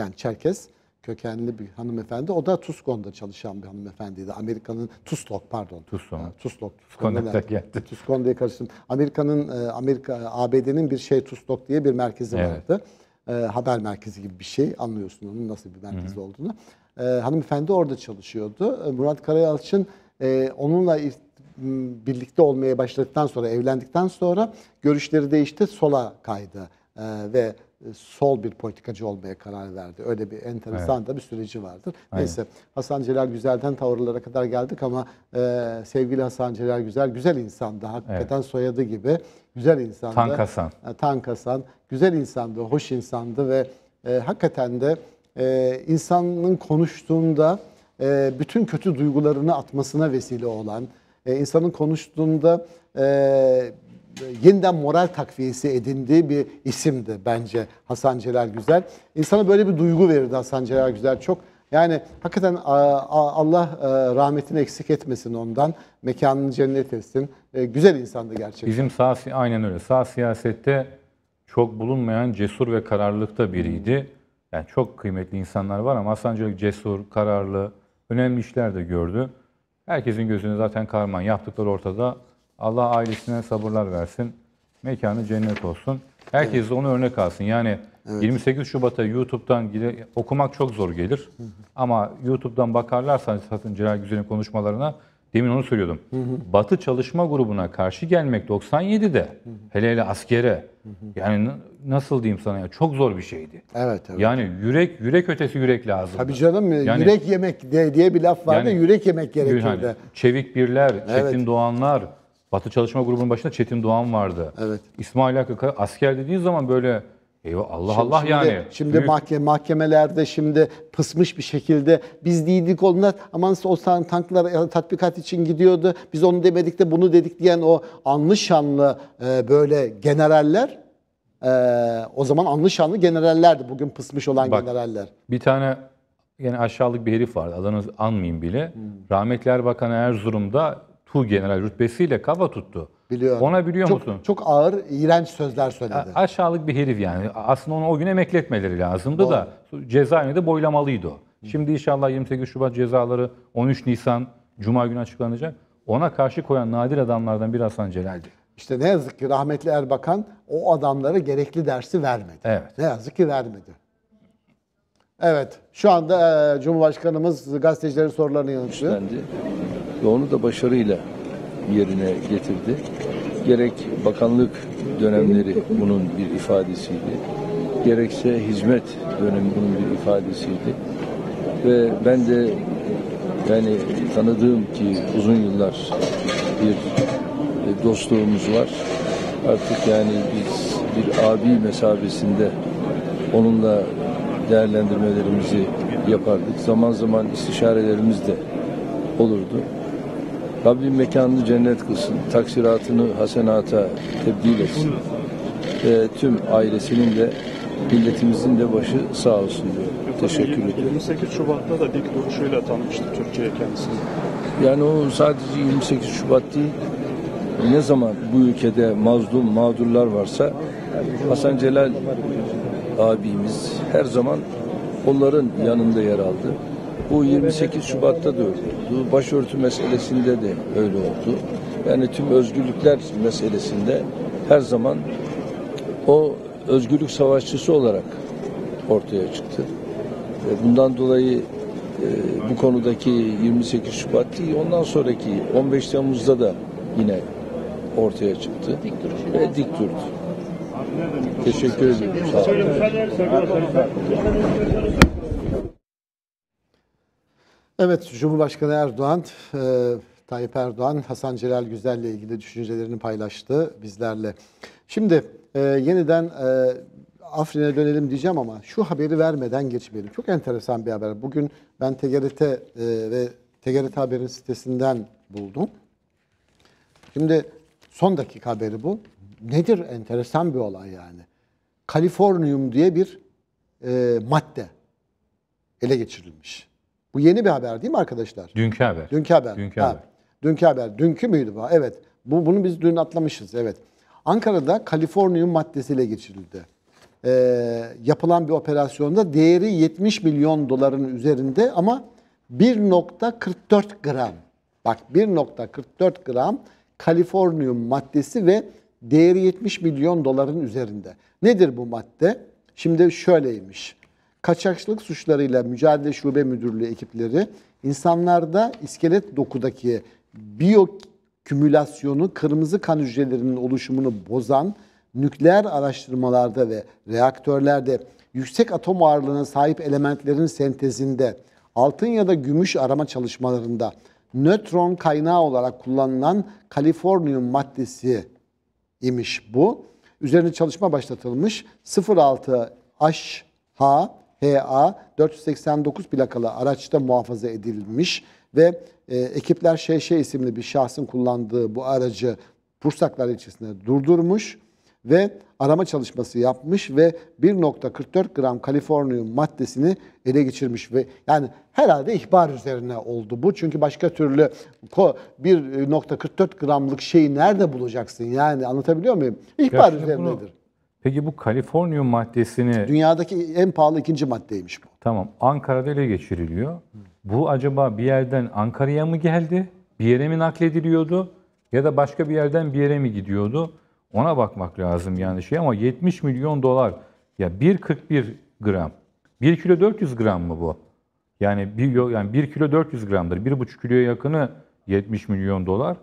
yani Çerkes kökenli bir hanımefendi. O da Tuscon'da çalışan bir hanımefendiydi. Amerika'nın Tustok pardon. Tustok. Ha, Tustok. Tuscon'da geldi. Tuscon diye karıştırdım. Amerika'nın e, Amerika ABD'nin bir şey Tustok diye bir merkezi evet. vardı e, haber merkezi gibi bir şey. Anlıyorsun onun nasıl bir merkez olduğunu. E, hanımefendi orada çalışıyordu. Ee, Murat Karayalçın e, onunla birlikte olmaya başladıktan sonra, evlendikten sonra görüşleri değişti, sola kaydı e, ve sol bir politikacı olmaya karar verdi. Öyle bir enteresan evet. da bir süreci vardır. Aynen. Neyse Hasan Celal Güzel'den tavırlara kadar geldik ama e, sevgili Hasan Celal Güzel güzel insandı. Hakikaten evet. soyadı gibi güzel insandı. Tankasan. Tankasan. Güzel insandı, hoş insandı ve e, hakikaten de e, insanın konuştuğunda e, bütün kötü duygularını atmasına vesile olan, e, insanın konuştuğunda e, yeniden moral takviyesi edindiği bir isimdi bence Hasan Celal Güzel. İnsana böyle bir duygu verirdi Hasan Celal Güzel. Çok yani hakikaten Allah e, rahmetini eksik etmesin ondan. Mekanını cennet etsin. E, güzel insandı gerçekten. Bizim sağ, aynen öyle. Sağ siyasette çok bulunmayan cesur ve kararlılıkta biriydi. Yani çok kıymetli insanlar var ama Hasan Çelik cesur, kararlı, önemli işler de gördü. Herkesin gözünde zaten karman yaptıkları ortada. Allah ailesine sabırlar versin. Mekanı cennet olsun. Herkes de onu örnek alsın. Yani Evet. 28 Şubat'a YouTube'dan gire, okumak çok zor gelir. Hı hı. Ama YouTube'dan bakarlarsa Satın Celal Güzel'in konuşmalarına demin onu söylüyordum. Hı hı. Batı Çalışma Grubu'na karşı gelmek 97'de hı hı. hele hele askere hı hı. yani nasıl diyeyim sana ya çok zor bir şeydi. Evet evet. Yani yürek yürek ötesi yürek lazım. Tabii canım e, yani, yürek yemek diye, bir laf vardı yani, yürek yemek gerekiyordu. Yani, Çevik Birler, evet. Çetin Doğanlar, Batı Çalışma Grubu'nun başında Çetin Doğan vardı. Evet. İsmail Hakkı asker dediği zaman böyle Eyvah Allah şimdi, Allah şimdi, yani. Şimdi Büyük... mahkemelerde şimdi pısmış bir şekilde biz değildik onlar aman o tanklar e, tatbikat için gidiyordu. Biz onu demedik de bunu dedik diyen o anlı şanlı e, böyle generaller e, o zaman anlı şanlı generallerdi bugün pısmış olan Bak, generaller. Bir tane yani aşağılık bir herif vardı adını anmayayım bile. Hmm. Rahmetli Erbakan Erzurum'da Tu General rütbesiyle kava tuttu. Biliyorum. Ona biliyor çok, musun? Çok ağır, iğrenç sözler söyledi. A- aşağılık bir herif yani. Aslında onu o gün emekletmeleri lazımdı Doğru. da cezaevinde de boylamalıydı o. Şimdi inşallah 28 Şubat cezaları 13 Nisan Cuma günü açıklanacak. Ona karşı koyan nadir adamlardan biri Hasan Celal'di. İşte ne yazık ki rahmetli Erbakan o adamlara gerekli dersi vermedi. Evet. Ne yazık ki vermedi. Evet, şu anda e, Cumhurbaşkanımız gazetecilerin sorularını yanıtlıyor. Ve onu da başarıyla yerine getirdi. Gerek bakanlık dönemleri bunun bir ifadesiydi. Gerekse hizmet dönemi bunun bir ifadesiydi. Ve ben de yani tanıdığım ki uzun yıllar bir e, dostluğumuz var. Artık yani biz bir abi mesabesinde onunla değerlendirmelerimizi yapardık. Zaman zaman istişarelerimiz de olurdu. Rabbim mekanını cennet kılsın. Taksiratını hasenata tebdil etsin. E, tüm ailesinin de milletimizin de başı sağ olsun diyor. Teşekkür ederim. 28 Şubat'ta da dik duruşuyla tanımıştı Türkiye kendisini. Yani o sadece 28 Şubat değil, ne zaman bu ülkede mazlum, mağdurlar varsa Hasan Celal abimiz her zaman onların yanında yer aldı. Bu 28 Şubat'ta da öyle Başörtü meselesinde de öyle oldu. Yani tüm özgürlükler meselesinde her zaman o özgürlük savaşçısı olarak ortaya çıktı. E, bundan dolayı e, bu konudaki 28 Şubat değil, ondan sonraki 15 Temmuz'da da yine ortaya çıktı. Dik Ve dik durdu. Teşekkür ederim. Sağ olun. Evet, Cumhurbaşkanı Erdoğan, e, Tayyip Erdoğan, Hasan Celal Güzel ile ilgili düşüncelerini paylaştı bizlerle. Şimdi e, yeniden e, Afrin'e dönelim diyeceğim ama şu haberi vermeden geçmeyelim. Çok enteresan bir haber. Bugün ben TGRT e, ve TGRT Haber'in sitesinden buldum. Şimdi son dakika haberi bu. Nedir enteresan bir olay yani? Kaliforniyum diye bir e, madde ele geçirilmiş. Bu yeni bir haber değil mi arkadaşlar? Dünkü haber. Dünkü haber. Dünkü ha. haber. Dünkü haber. Dünkü müydü bu? Evet. Bu, bunu biz dün atlamışız. Evet. Ankara'da kaliforniyum maddesiyle geçirildi. Ee, yapılan bir operasyonda değeri 70 milyon doların üzerinde ama 1.44 gram. Bak 1.44 gram kaliforniyum maddesi ve değeri 70 milyon doların üzerinde. Nedir bu madde? Şimdi şöyleymiş kaçakçılık suçlarıyla mücadele şube müdürlüğü ekipleri insanlarda iskelet dokudaki biyokümülasyonu kırmızı kan hücrelerinin oluşumunu bozan nükleer araştırmalarda ve reaktörlerde yüksek atom ağırlığına sahip elementlerin sentezinde altın ya da gümüş arama çalışmalarında nötron kaynağı olarak kullanılan kaliforniyum maddesi imiş bu. Üzerine çalışma başlatılmış. 06 H HA 489 plakalı araçta muhafaza edilmiş ve e, ekipler ŞŞ isimli bir şahsın kullandığı bu aracı Pursaklar ilçesinde durdurmuş ve arama çalışması yapmış ve 1.44 gram kaliforniyum maddesini ele geçirmiş ve yani herhalde ihbar üzerine oldu bu. Çünkü başka türlü 1.44 gramlık şeyi nerede bulacaksın? Yani anlatabiliyor muyum? İhbar Gerçekten üzerinedir. Bunu Peki bu kaliforniyum maddesini... Dünyadaki en pahalı ikinci maddeymiş bu. Tamam. Ankara'da ele geçiriliyor. Bu acaba bir yerden Ankara'ya mı geldi? Bir yere mi naklediliyordu? Ya da başka bir yerden bir yere mi gidiyordu? Ona bakmak lazım yani şey ama 70 milyon dolar. Ya 1.41 gram. 1 kilo 400 gram mı bu? Yani bir yani 1 kilo 400 gramdır. 1,5 kiloya yakını 70 milyon dolar.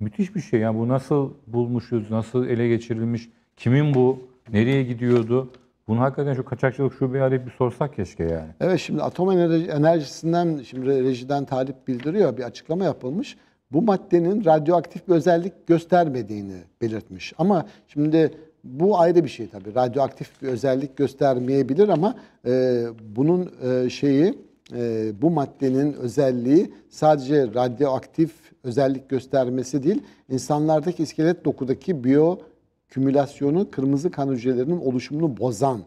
Müthiş bir şey. Yani bu nasıl bulmuşuz, nasıl ele geçirilmiş, kimin bu? Nereye gidiyordu? Bunu hakikaten şu kaçakçılık şubeyi arayıp bir sorsak keşke yani. Evet şimdi atom enerjisinden şimdi rejiden talip bildiriyor bir açıklama yapılmış. Bu maddenin radyoaktif bir özellik göstermediğini belirtmiş. Ama şimdi bu ayrı bir şey tabii. Radyoaktif bir özellik göstermeyebilir ama e, bunun e, şeyi e, bu maddenin özelliği sadece radyoaktif özellik göstermesi değil, insanlardaki iskelet dokudaki biyo kümülasyonu kırmızı kan hücrelerinin oluşumunu bozan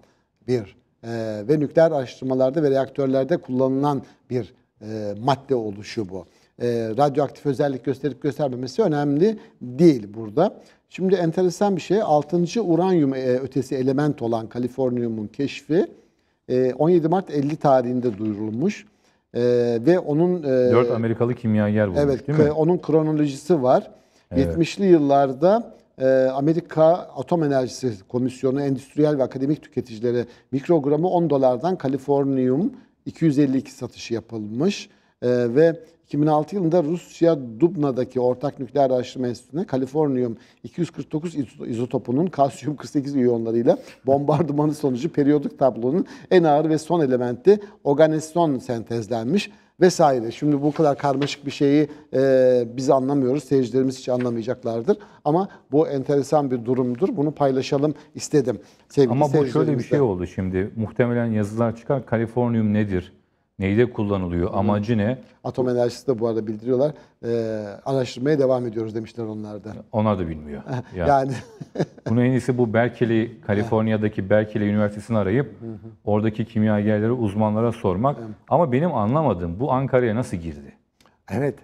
bir e, ve nükleer araştırmalarda ve reaktörlerde kullanılan bir e, madde oluşu bu. E, radyoaktif özellik gösterip göstermemesi önemli değil burada. Şimdi enteresan bir şey 6. uranyum e, ötesi element olan kaliforniyumun keşfi 17 e, Mart 50 tarihinde duyurulmuş. E, ve onun 4 Amerikalı kimyager bulmuş evet, değil mi? Onun kronolojisi var. Evet. 70'li yıllarda ee, Amerika Atom Enerjisi Komisyonu endüstriyel ve akademik tüketicilere mikrogramı 10 dolardan Kaliforniyum 252 satışı yapılmış e, ve 2006 yılında Rusya Dubna'daki ortak nükleer araştırma enstitüsüne kaliforniyum 249 izotopunun kalsiyum 48 iyonlarıyla bombardımanı sonucu periyodik tablonun en ağır ve son elementi oganeston sentezlenmiş vesaire. Şimdi bu kadar karmaşık bir şeyi e, biz anlamıyoruz. Seyircilerimiz hiç anlamayacaklardır. Ama bu enteresan bir durumdur. Bunu paylaşalım istedim. Sevgili Ama bu şöyle bir şey oldu şimdi. Muhtemelen yazılar çıkar. Kaliforniyum nedir? Neyde kullanılıyor? Amacı ne? Atom enerjisi de bu arada bildiriyorlar. Ee, araştırmaya devam ediyoruz demişler onlarda. Onlar da bilmiyor. Yani, yani. bunu en iyisi bu Berkeley, Kaliforniya'daki Berkeley Üniversitesi'ni arayıp Hı. oradaki kimyagerleri uzmanlara sormak. Ama benim anlamadığım bu Ankara'ya nasıl girdi? Evet.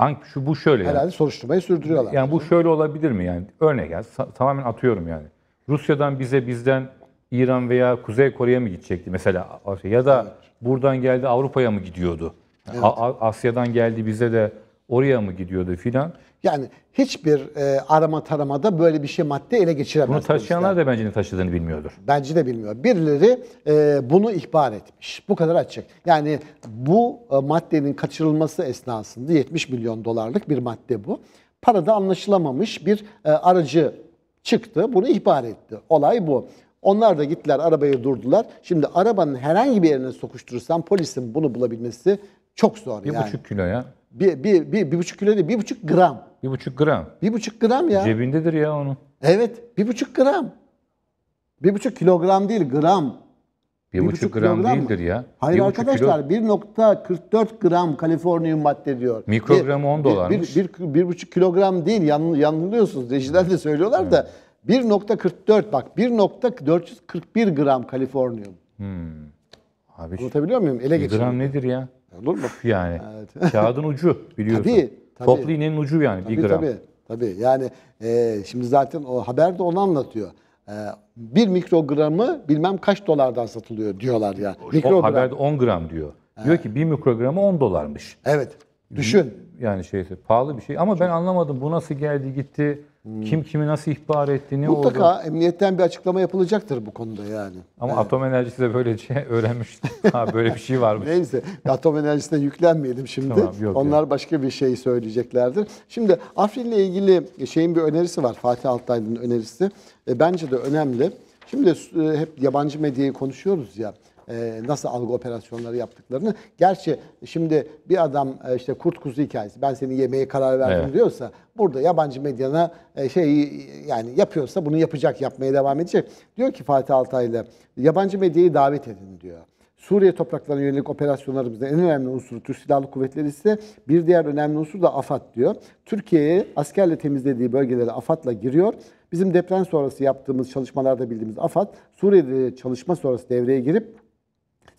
Yani şu bu şöyle. Yani. Herhalde soruşturmayı sürdürüyorlar. Yani bu şöyle olabilir mi yani? Örnek yani tamamen atıyorum yani. Rusya'dan bize bizden İran veya Kuzey Kore'ye mi gidecekti mesela ya da evet buradan geldi Avrupa'ya mı gidiyordu? Evet. Asya'dan geldi bize de oraya mı gidiyordu filan. Yani hiçbir e, arama taramada böyle bir şey madde ele geçiremez. Bunu taşıyanlar da bence ne taşıdığını bilmiyordur. Bence de bilmiyor. Birileri e, bunu ihbar etmiş. Bu kadar açık. Yani bu e, maddenin kaçırılması esnasında 70 milyon dolarlık bir madde bu. Parada anlaşılamamış bir e, aracı çıktı. Bunu ihbar etti. Olay bu. Onlar da gittiler arabayı durdular. Şimdi arabanın herhangi bir yerine sokuşturursan polisin bunu bulabilmesi çok zor Bir yani. buçuk kilo ya. Bir, bir, bir, bir buçuk kilo değil, bir buçuk gram. Bir buçuk gram. Bir buçuk gram ya. Cebindedir ya onu. Evet, bir buçuk gram. Bir buçuk kilogram değil, gram. Bir, buçuk, gram, kilogram mı? ya. Hayır bir buçuk arkadaşlar, 1.44 gram kaliforniyum madde diyor. Mikrogramı 10 dolarmış. Bir, bir, bir, bir buçuk kilogram değil, yan, yanılıyorsunuz. Rejiler de söylüyorlar da 1.44 bak 1.441 gram kaliforniyum. Hmm. Abi Anlatabiliyor muyum? Ele geçirdim. Gram nedir ya? Olur mu? yani. Evet. Kağıdın ucu biliyorsun. Tabii. tabii. Toplu iğnenin ucu yani tabii, bir gram. Tabii. Tabii. Yani e, şimdi zaten o haber de onu anlatıyor. E, bir mikrogramı bilmem kaç dolardan satılıyor diyorlar ya. Mikrogram. O haberde 10 gram diyor. He. Diyor ki bir mikrogramı 10 dolarmış. Evet. Düşün. Yani şey pahalı bir şey ama ben anlamadım bu nasıl geldi gitti. Hmm. Kim kimi nasıl ihbar ettiğini Mutlaka orada... emniyetten bir açıklama yapılacaktır bu konuda yani. Ama evet. atom enerjisi de böylece öğrenmiş ha böyle bir şey varmış. Neyse atom enerjisine yüklenmeyelim şimdi. Tamam, yok, Onlar yok. başka bir şey söyleyeceklerdir. Şimdi Afrin'le ilgili şeyin bir önerisi var. Fatih Altaylı'nın önerisi. E, bence de önemli. Şimdi e, hep yabancı medyayı konuşuyoruz ya e, nasıl algı operasyonları yaptıklarını. Gerçi şimdi bir adam e, işte kurt kuzu hikayesi ben seni yemeye karar verdim evet. diyorsa burada yabancı medyana e, şey yani yapıyorsa bunu yapacak, yapmaya devam edecek. Diyor ki Fatih Altaylı yabancı medyayı davet edin diyor. Suriye topraklarına yönelik operasyonlarımızda en önemli unsuru Türk Silahlı Kuvvetleri ise bir diğer önemli unsur da AFAD diyor. Türkiye'yi askerle temizlediği bölgelere AFAD'la giriyor. Bizim deprem sonrası yaptığımız çalışmalarda bildiğimiz AFAD Suriye'de çalışma sonrası devreye girip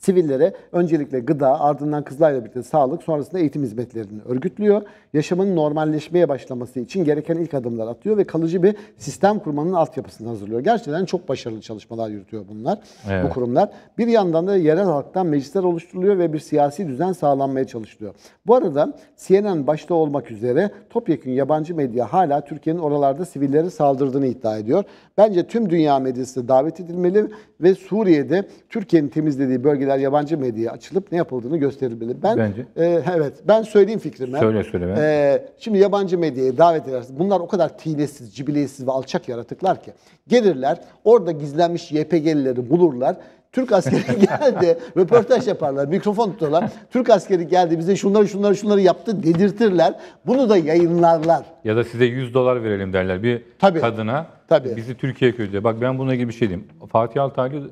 Sivillere öncelikle gıda, ardından kızlarla birlikte sağlık, sonrasında eğitim hizmetlerini örgütlüyor. Yaşamın normalleşmeye başlaması için gereken ilk adımlar atıyor ve kalıcı bir sistem kurmanın altyapısını hazırlıyor. Gerçekten çok başarılı çalışmalar yürütüyor bunlar, evet. bu kurumlar. Bir yandan da yerel halktan meclisler oluşturuluyor ve bir siyasi düzen sağlanmaya çalışılıyor. Bu arada CNN başta olmak üzere topyekun yabancı medya hala Türkiye'nin oralarda sivilleri saldırdığını iddia ediyor. Bence tüm dünya medyası davet edilmeli ve Suriye'de Türkiye'nin temizlediği bölgeler şeyler yabancı medyaya açılıp ne yapıldığını gösterilmeli. Ben Bence. E, evet ben söyleyeyim fikrimi. Söyle söyle ben. E, şimdi yabancı medyaya davet edersin. Bunlar o kadar tinesiz, cibilesiz ve alçak yaratıklar ki. Gelirler orada gizlenmiş YPG'lileri bulurlar. Türk askeri geldi, röportaj yaparlar, mikrofon tutarlar. Türk askeri geldi bize şunları şunları şunları yaptı dedirtirler. Bunu da yayınlarlar. Ya da size 100 dolar verelim derler bir Tabii. kadına. Tabii. Bizi Türkiye köyde. Bak ben buna gibi bir şey diyeyim. Fatih Altaylı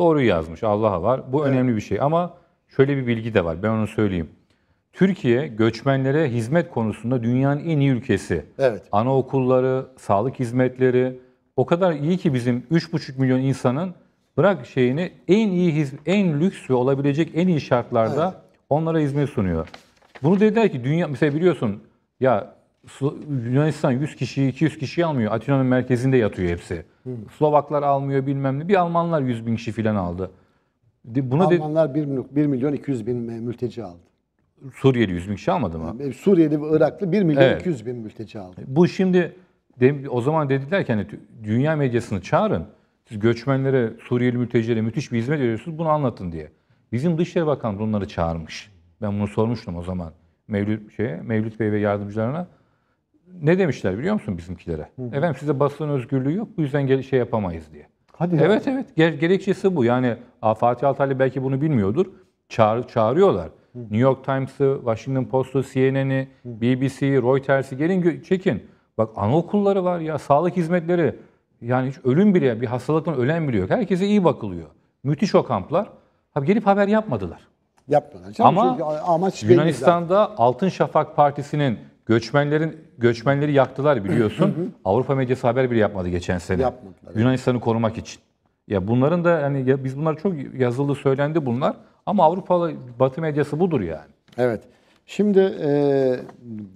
Doğru yazmış. Allah'a var. Bu evet. önemli bir şey ama şöyle bir bilgi de var. Ben onu söyleyeyim. Türkiye göçmenlere hizmet konusunda dünyanın en iyi ülkesi. Evet. Anaokulları, sağlık hizmetleri o kadar iyi ki bizim 3,5 milyon insanın bırak şeyini en iyi en lüks ve olabilecek en iyi şartlarda evet. onlara hizmet sunuyor. Bunu dediler ki dünya mesela biliyorsun ya Yunanistan 100 kişiyi 200 kişiyi almıyor. Atina'nın merkezinde yatıyor hepsi. Hı. Slovaklar almıyor bilmem ne. Bir Almanlar 100 bin kişi falan aldı. Buna Almanlar de, 1, milyon, 1 milyon 200 bin mülteci aldı. Suriyeli 100 bin kişi almadı mı? E, Suriyeli ve Iraklı 1 milyon evet. 200 bin mülteci aldı. E, bu şimdi o zaman dediler ki hani dünya medyasını çağırın. Siz göçmenlere, Suriyeli mültecilere müthiş bir hizmet veriyorsunuz. Bunu anlatın diye. Bizim Dışişleri Bakanı bunları çağırmış. Ben bunu sormuştum o zaman Mevlüt şeye, Mevlüt Bey ve yardımcılarına ne demişler biliyor musun bizimkilere? Hı. Efendim size basın özgürlüğü yok bu yüzden şey yapamayız diye. Hadi ya. Evet evet Ger- gerekçesi bu. Yani Fatih Altaylı belki bunu bilmiyordur. Çağır- çağırıyorlar. Hı. New York Times'ı, Washington Post'u, CNN'i, BBC'yi, Reuters'i gelin çekin. Bak anaokulları var ya, sağlık hizmetleri. Yani hiç ölüm bile, bir hastalıktan ölen bile yok. Herkese iyi bakılıyor. Müthiş o kamplar. Abi gelip haber yapmadılar. Yapmadılar. Ama amaç Yunanistan'da Altın Şafak Partisi'nin göçmenlerin göçmenleri yaktılar biliyorsun. Avrupa medyası haber bile yapmadı geçen sene. Yapmadılar. Yunanistan'ı korumak için. Ya bunların da hani ya biz bunlar çok yazıldı söylendi bunlar ama Avrupa'lı Batı medyası budur yani. Evet. Şimdi e,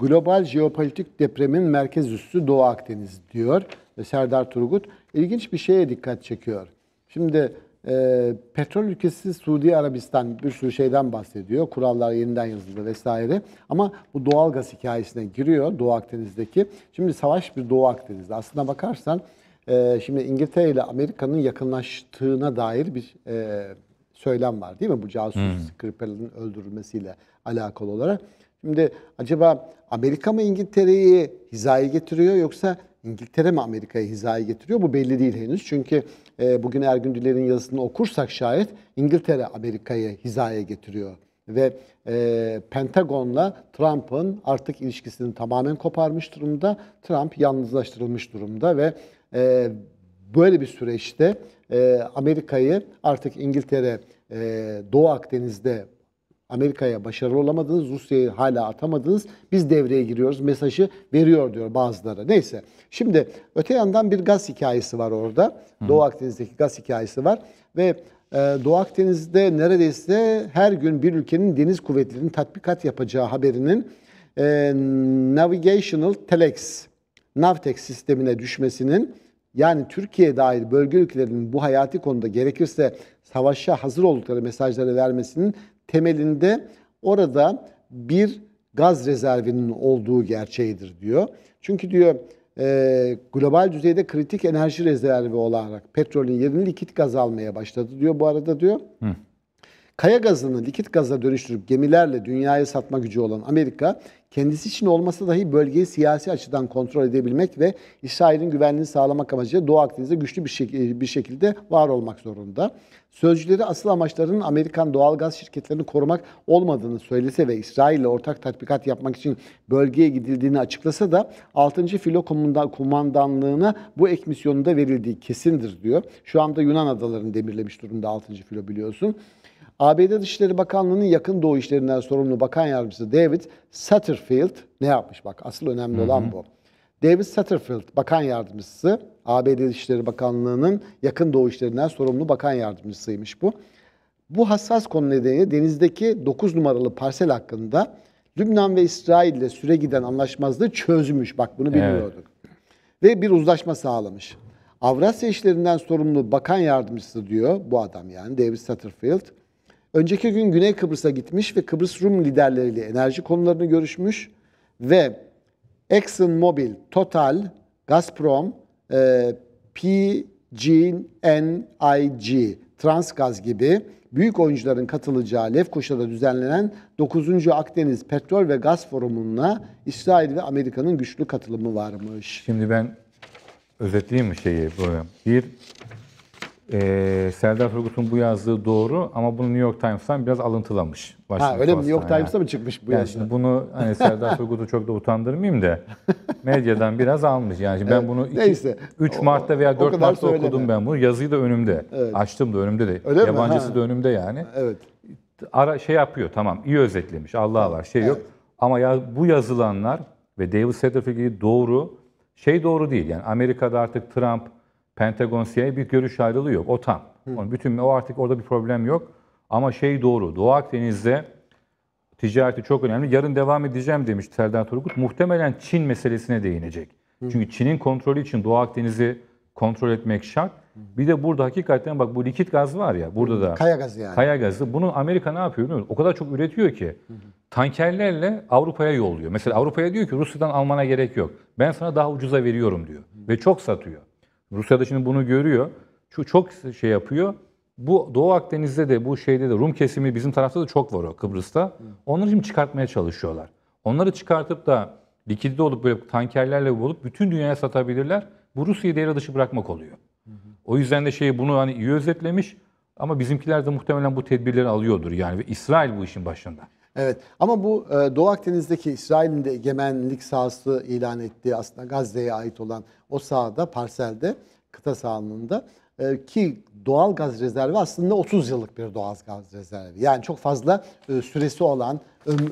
global jeopolitik depremin merkez üssü Doğu Akdeniz diyor ve Serdar Turgut ilginç bir şeye dikkat çekiyor. Şimdi e, petrol ülkesi Suudi Arabistan bir sürü şeyden bahsediyor. Kurallar yeniden yazıldı vesaire. Ama bu doğal gaz hikayesine giriyor Doğu Akdeniz'deki. Şimdi savaş bir Doğu Akdeniz'de. Aslına bakarsan e, şimdi İngiltere ile Amerika'nın yakınlaştığına dair bir e, söylem var değil mi? Bu casus hmm. Skripal'ın öldürülmesiyle alakalı olarak. Şimdi acaba Amerika mı İngiltere'yi hizaya getiriyor yoksa İngiltere mi Amerika'yı hizaya getiriyor? Bu belli değil henüz. Çünkü ee, bugün Ergün Diler'in yazısını okursak şayet İngiltere Amerika'yı hizaya getiriyor. Ve e, Pentagon'la Trump'ın artık ilişkisini tamamen koparmış durumda. Trump yalnızlaştırılmış durumda ve e, böyle bir süreçte e, Amerika'yı artık İngiltere e, Doğu Akdeniz'de Amerika'ya başarılı olamadınız, Rusya'yı hala atamadınız, biz devreye giriyoruz mesajı veriyor diyor bazıları. Neyse şimdi öte yandan bir gaz hikayesi var orada. hı Doğu Akdeniz'deki gaz hikayesi var ve e, Doğu Akdeniz'de neredeyse her gün bir ülkenin deniz kuvvetlerinin tatbikat yapacağı haberinin e, Navigational Telex, Navtex sistemine düşmesinin yani Türkiye dahil bölge ülkelerinin bu hayati konuda gerekirse savaşa hazır oldukları mesajları vermesinin temelinde orada bir gaz rezervinin olduğu gerçeğidir diyor. Çünkü diyor e, global düzeyde kritik enerji rezervi olarak petrolün yerini likit gaz almaya başladı diyor bu arada diyor. Hı. Kaya gazını likit gaza dönüştürüp gemilerle dünyaya satma gücü olan Amerika kendisi için olmasa dahi bölgeyi siyasi açıdan kontrol edebilmek ve İsrail'in güvenliğini sağlamak amacıyla Doğu Akdeniz'de güçlü bir, şek- bir şekilde var olmak zorunda. Sözcüleri asıl amaçlarının Amerikan doğal gaz şirketlerini korumak olmadığını söylese ve İsrail ile ortak tatbikat yapmak için bölgeye gidildiğini açıklasa da 6. Filo Kumandanlığı'na bu ek misyonunda verildiği kesindir diyor. Şu anda Yunan adalarını demirlemiş durumda 6. Filo biliyorsun. ABD Dışişleri Bakanlığı'nın yakın doğu işlerinden sorumlu bakan yardımcısı David Satterfield Satterfield ne yapmış? Bak asıl önemli Hı-hı. olan bu. David Satterfield, bakan yardımcısı, ABD Dışişleri Bakanlığı'nın yakın doğu işlerinden sorumlu bakan yardımcısıymış bu. Bu hassas konu nedeniyle denizdeki 9 numaralı parsel hakkında Lübnan ve İsrail ile süre giden anlaşmazlığı çözmüş. Bak bunu bilmiyorduk. Evet. Ve bir uzlaşma sağlamış. Avrasya işlerinden sorumlu bakan yardımcısı diyor bu adam yani David Satterfield. Önceki gün Güney Kıbrıs'a gitmiş ve Kıbrıs Rum liderleriyle enerji konularını görüşmüş ve Exxon Mobil, Total, Gazprom, e, PGNIG, Transgaz gibi büyük oyuncuların katılacağı Lefkoşa'da düzenlenen 9. Akdeniz Petrol ve Gaz Forumu'na İsrail ve Amerika'nın güçlü katılımı varmış. Şimdi ben özetleyeyim mi şeyi? Böyle. Bir, ee, Serdar Turgut'un bu yazdığı doğru ama bunu New York Times'tan biraz alıntılamış. Ha, öyle mi? New York Times'ta mı çıkmış bu yani Şimdi bunu hani Serdar Turgut'u çok da utandırmayayım da medyadan biraz almış. Yani evet, ben bunu iki, Neyse. 3 Mart'ta veya 4 Mart'ta söyleme. okudum ben bunu. Yazıyı da önümde. Evet. Açtım da önümde de. Öyle Yabancısı mi? da önümde yani. Evet. Ara şey yapıyor tamam iyi özetlemiş. Allah var şey evet. yok. Ama ya, bu yazılanlar ve David Satterfield'i doğru şey doğru değil. Yani Amerika'da artık Trump Pentagon CIA bir görüş ayrılığı yok. O tam. Hı. Onun bütün o artık orada bir problem yok. Ama şey doğru. Doğu Akdeniz'de ticareti çok önemli. Yarın devam edeceğim demiş Serdar Turgut. Muhtemelen Çin meselesine değinecek. Hı. Çünkü Çin'in kontrolü için Doğu Akdeniz'i kontrol etmek şart. Bir de burada hakikaten bak bu likit gaz var ya burada da. Kaya gazı yani. Kaya gazı. Bunu Amerika ne yapıyor biliyor musun? O kadar çok üretiyor ki tankerlerle Avrupa'ya yolluyor. Mesela Avrupa'ya diyor ki Rusya'dan almana gerek yok. Ben sana daha ucuza veriyorum diyor. Ve çok satıyor. Rusya da şimdi bunu görüyor. Şu çok şey yapıyor. Bu Doğu Akdeniz'de de bu şeyde de Rum kesimi bizim tarafta da çok var o Kıbrıs'ta. Onları şimdi çıkartmaya çalışıyorlar. Onları çıkartıp da likidite olup böyle tankerlerle bulup bütün dünyaya satabilirler. Bu Rusya'yı devre dışı bırakmak oluyor. O yüzden de şeyi bunu hani iyi özetlemiş ama bizimkiler de muhtemelen bu tedbirleri alıyordur yani ve İsrail bu işin başında. Evet ama bu e, Doğu Akdeniz'deki İsrail'in de egemenlik sahası ilan ettiği aslında Gazze'ye ait olan o sahada, parselde, kıta sahanlığında ee, ki doğal gaz rezervi aslında 30 yıllık bir doğal gaz rezervi. Yani çok fazla e, süresi olan,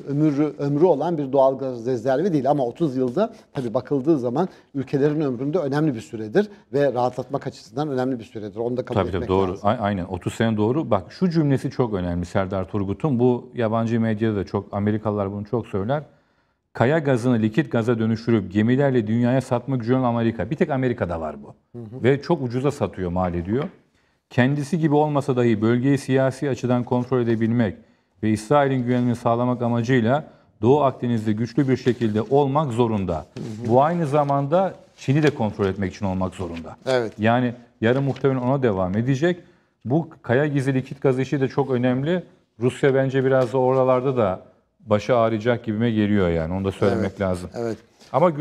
ömrü, ömrü olan bir doğal gaz rezervi değil. Ama 30 yılda tabii bakıldığı zaman ülkelerin ömründe önemli bir süredir ve rahatlatmak açısından önemli bir süredir. Onu da kabul tabii, etmek tabii, doğru. lazım. Aynen 30 sene doğru. Bak şu cümlesi çok önemli Serdar Turgut'un. Bu yabancı medyada da çok, Amerikalılar bunu çok söyler kaya gazını likit gaza dönüştürüp gemilerle dünyaya satmak üzere Amerika. Bir tek Amerika'da var bu. Hı hı. Ve çok ucuza satıyor, mal ediyor. Kendisi gibi olmasa dahi bölgeyi siyasi açıdan kontrol edebilmek ve İsrail'in güvenliğini sağlamak amacıyla Doğu Akdeniz'de güçlü bir şekilde olmak zorunda. Hı hı. Bu aynı zamanda Çin'i de kontrol etmek için olmak zorunda. Evet. Yani yarın muhtemelen ona devam edecek. Bu kaya gizli likit gaz işi de çok önemli. Rusya bence biraz da oralarda da başı ağrıyacak gibime geliyor yani. Onu da söylemek evet, lazım. Evet. Ama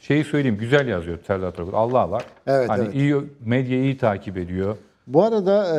şeyi söyleyeyim güzel yazıyor Serdar Trakut. Allah var. Evet, hani evet. iyi medyayı iyi takip ediyor. Bu arada e,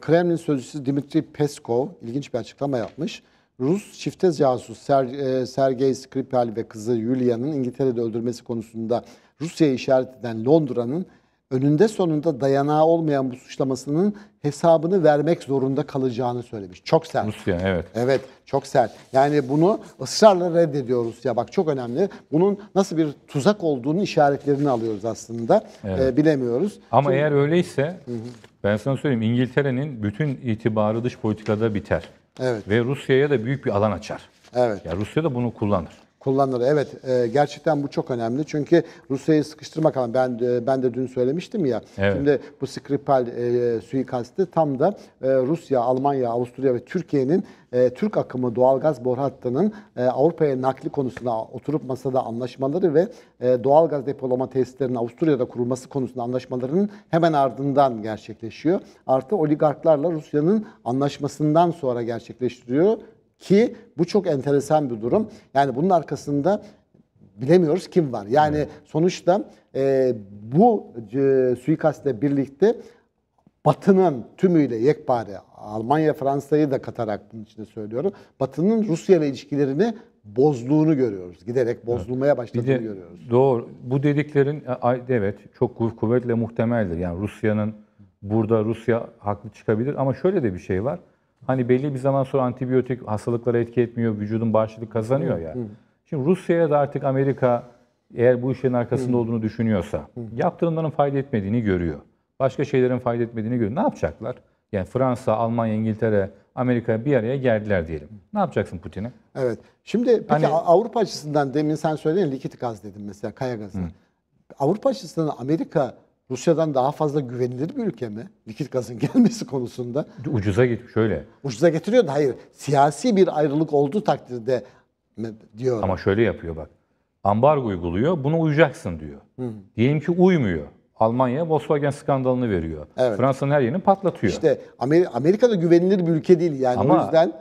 Kremlin sözcüsü Dimitri Peskov ilginç bir açıklama yapmış. Rus çifte casus Ser, e, Sergey Skripal ve kızı Yulia'nın İngiltere'de öldürmesi konusunda Rusya'yı işaret eden Londra'nın önünde sonunda dayanağı olmayan bu suçlamasının hesabını vermek zorunda kalacağını söylemiş. Çok sert. Rusya evet. Evet çok sert. Yani bunu ısrarla reddediyoruz ya Bak çok önemli. Bunun nasıl bir tuzak olduğunu işaretlerini alıyoruz aslında. Ee, evet. Ee, bilemiyoruz. Ama Şimdi... eğer öyleyse Hı-hı. ben sana söyleyeyim İngiltere'nin bütün itibarı dış politikada biter. Evet. Ve Rusya'ya da büyük bir alan açar. Evet. Ya Rusya da bunu kullanır kullanılır. Evet, e, gerçekten bu çok önemli. Çünkü Rusya'yı sıkıştırmak ama ben e, ben de dün söylemiştim ya. Evet. Şimdi bu Skripal e, suikasti tam da e, Rusya, Almanya, Avusturya ve Türkiye'nin e, Türk akımı doğalgaz boru hattının e, Avrupa'ya nakli konusunda oturup masada anlaşmaları ve e, doğalgaz depolama tesislerinin Avusturya'da kurulması konusunda anlaşmalarının hemen ardından gerçekleşiyor. Artı oligarklarla Rusya'nın anlaşmasından sonra gerçekleştiriyor ki bu çok enteresan bir durum. Yani bunun arkasında bilemiyoruz kim var. Yani evet. sonuçta e, bu e, suikastle birlikte Batı'nın tümüyle yekpare, Almanya, Fransa'yı da katarak bunun içine söylüyorum. Batı'nın Rusya ile ilişkilerini bozduğunu görüyoruz. Giderek bozulmaya başladığını de, görüyoruz. Doğru. Bu dediklerin e, evet çok kuvvetle muhtemeldir. Yani Rusya'nın burada Rusya haklı çıkabilir ama şöyle de bir şey var. Hani belli bir zaman sonra antibiyotik hastalıklara etki etmiyor, vücudun bağışıklık kazanıyor ya. Şimdi Rusya'ya da artık Amerika eğer bu işin arkasında olduğunu düşünüyorsa yaptırımların fayda etmediğini görüyor. Başka şeylerin fayda etmediğini görüyor. Ne yapacaklar? Yani Fransa, Almanya, İngiltere, Amerika bir araya geldiler diyelim. Ne yapacaksın Putin'e? Evet. Şimdi peki hani, Avrupa açısından demin sen söyledin likit gaz dedin mesela kaya gazı. Hı. Avrupa açısından Amerika Rusya'dan daha fazla güvenilir bir ülke mi? Likit gazın gelmesi konusunda. Ucuza gitmiş şöyle. Ucuza getiriyor da hayır. Siyasi bir ayrılık olduğu takdirde diyor. Ama şöyle yapıyor bak. Ambargo uyguluyor. Buna uyacaksın diyor. Hı. Diyelim ki uymuyor. Almanya Volkswagen skandalını veriyor. Evet. Fransa'nın her yerini patlatıyor. İşte Amerika da güvenilir bir ülke değil yani ama, o yüzden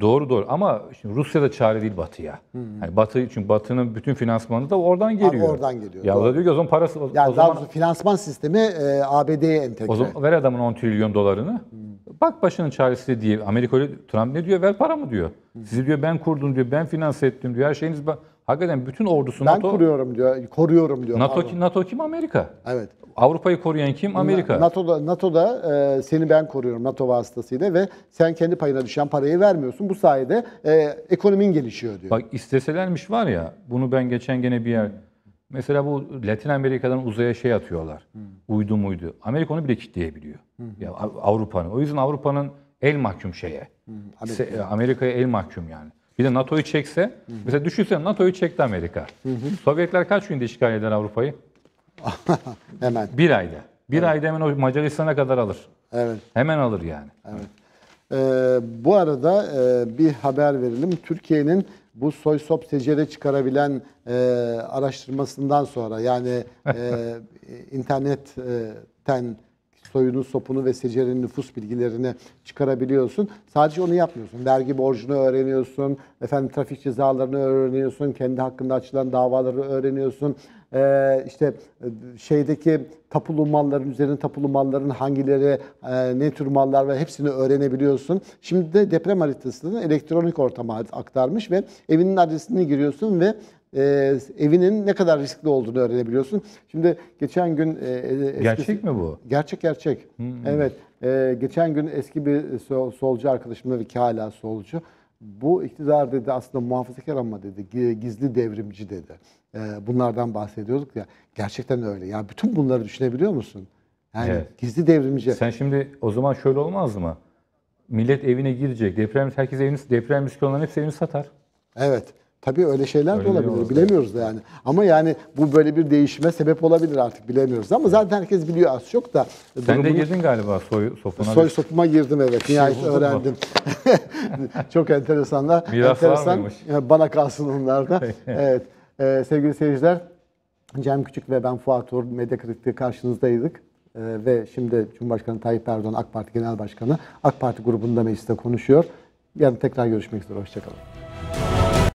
doğru doğru ama şimdi Rusya da çare değil Batı'ya. Hmm. Yani Batı çünkü Batı'nın bütün finansmanı da oradan geliyor. Abi oradan geliyor. Ya da diyor ki o zaman parası o, yani o zaman finansman sistemi e, ABD'ye entegre. O zaman ver adamın 10 trilyon dolarını. Hmm. Bak başının çaresi diye Amerika öyle Trump ne diyor? Ver para mı diyor. Hmm. Sizi diyor ben kurdum diyor. Ben finanse ettim diyor. Her şeyiniz Hakikaten bütün ordusu ben NATO... Ben kuruyorum diyor, koruyorum diyor. NATO, ki, NATO kim? Amerika. Evet. Avrupa'yı koruyan kim? Amerika. NATO'da, NATO'da e, seni ben koruyorum NATO vasıtasıyla ve sen kendi payına düşen parayı vermiyorsun. Bu sayede e, ekonomin gelişiyor diyor. Bak isteselermiş var ya, bunu ben geçen gene bir yer... Mesela bu Latin Amerika'dan uzaya şey atıyorlar. Hmm. Uydu muydu? Amerika onu bile kitleyebiliyor. Hmm. Ya Avrupa'nın. O yüzden Avrupa'nın el mahkum şeye. Hmm. Amerika'ya el mahkum yani. Bir de NATO'yu çekse, hı hı. mesela düşünsene NATO'yu çekti Amerika. Hı hı. Sovyetler kaç günde işgal eder Avrupa'yı? hemen. Bir ayda. Bir evet. ayda hemen o Macaristan'a kadar alır. Evet. Hemen alır yani. Evet. Ee, bu arada e, bir haber verelim. Türkiye'nin bu soy sop tecere çıkarabilen e, araştırmasından sonra yani e, internetten soyunu, sopunu ve secerin nüfus bilgilerini çıkarabiliyorsun. Sadece onu yapmıyorsun. Vergi borcunu öğreniyorsun, efendim trafik cezalarını öğreniyorsun, kendi hakkında açılan davaları öğreniyorsun. Ee, işte şeydeki tapulu malların üzerine tapulu malların hangileri e, ne tür mallar ve hepsini öğrenebiliyorsun. Şimdi de deprem haritasını elektronik ortama aktarmış ve evinin adresini giriyorsun ve e, evinin ne kadar riskli olduğunu öğrenebiliyorsun. Şimdi geçen gün... E, e eskisi, gerçek mi bu? Gerçek gerçek. Hı hmm. Evet. E, geçen gün eski bir sol, solcu arkadaşımla ki hala solcu bu iktidar dedi aslında muhafazakar ama dedi gizli devrimci dedi. Ee, bunlardan bahsediyorduk ya. Gerçekten öyle. Ya bütün bunları düşünebiliyor musun? Yani evet. gizli devrimci. Sen şimdi o zaman şöyle olmaz mı? Millet evine girecek. Deprem herkes evini deprem riski olan hepsi evini satar. Evet. Tabii öyle şeyler öyle de olabilir. Olur. Bilemiyoruz da yani. Ama yani bu böyle bir değişime sebep olabilir artık bilemiyoruz. Ama zaten herkes biliyor az çok da. Sen durumunu... de girdin galiba soy sopuna. Soy sopuma girdim evet. Şey Nihayet öğrendim. çok enteresanlar. Miras Enteresan. Bana kalsın onlar da. evet. Ee, sevgili seyirciler, Cem Küçük ve ben Fuat Uğur Medya Kritik'te karşınızdaydık. Ee, ve şimdi Cumhurbaşkanı Tayyip Erdoğan AK Parti Genel Başkanı AK Parti grubunda mecliste konuşuyor. Yarın tekrar görüşmek üzere. Hoşçakalın.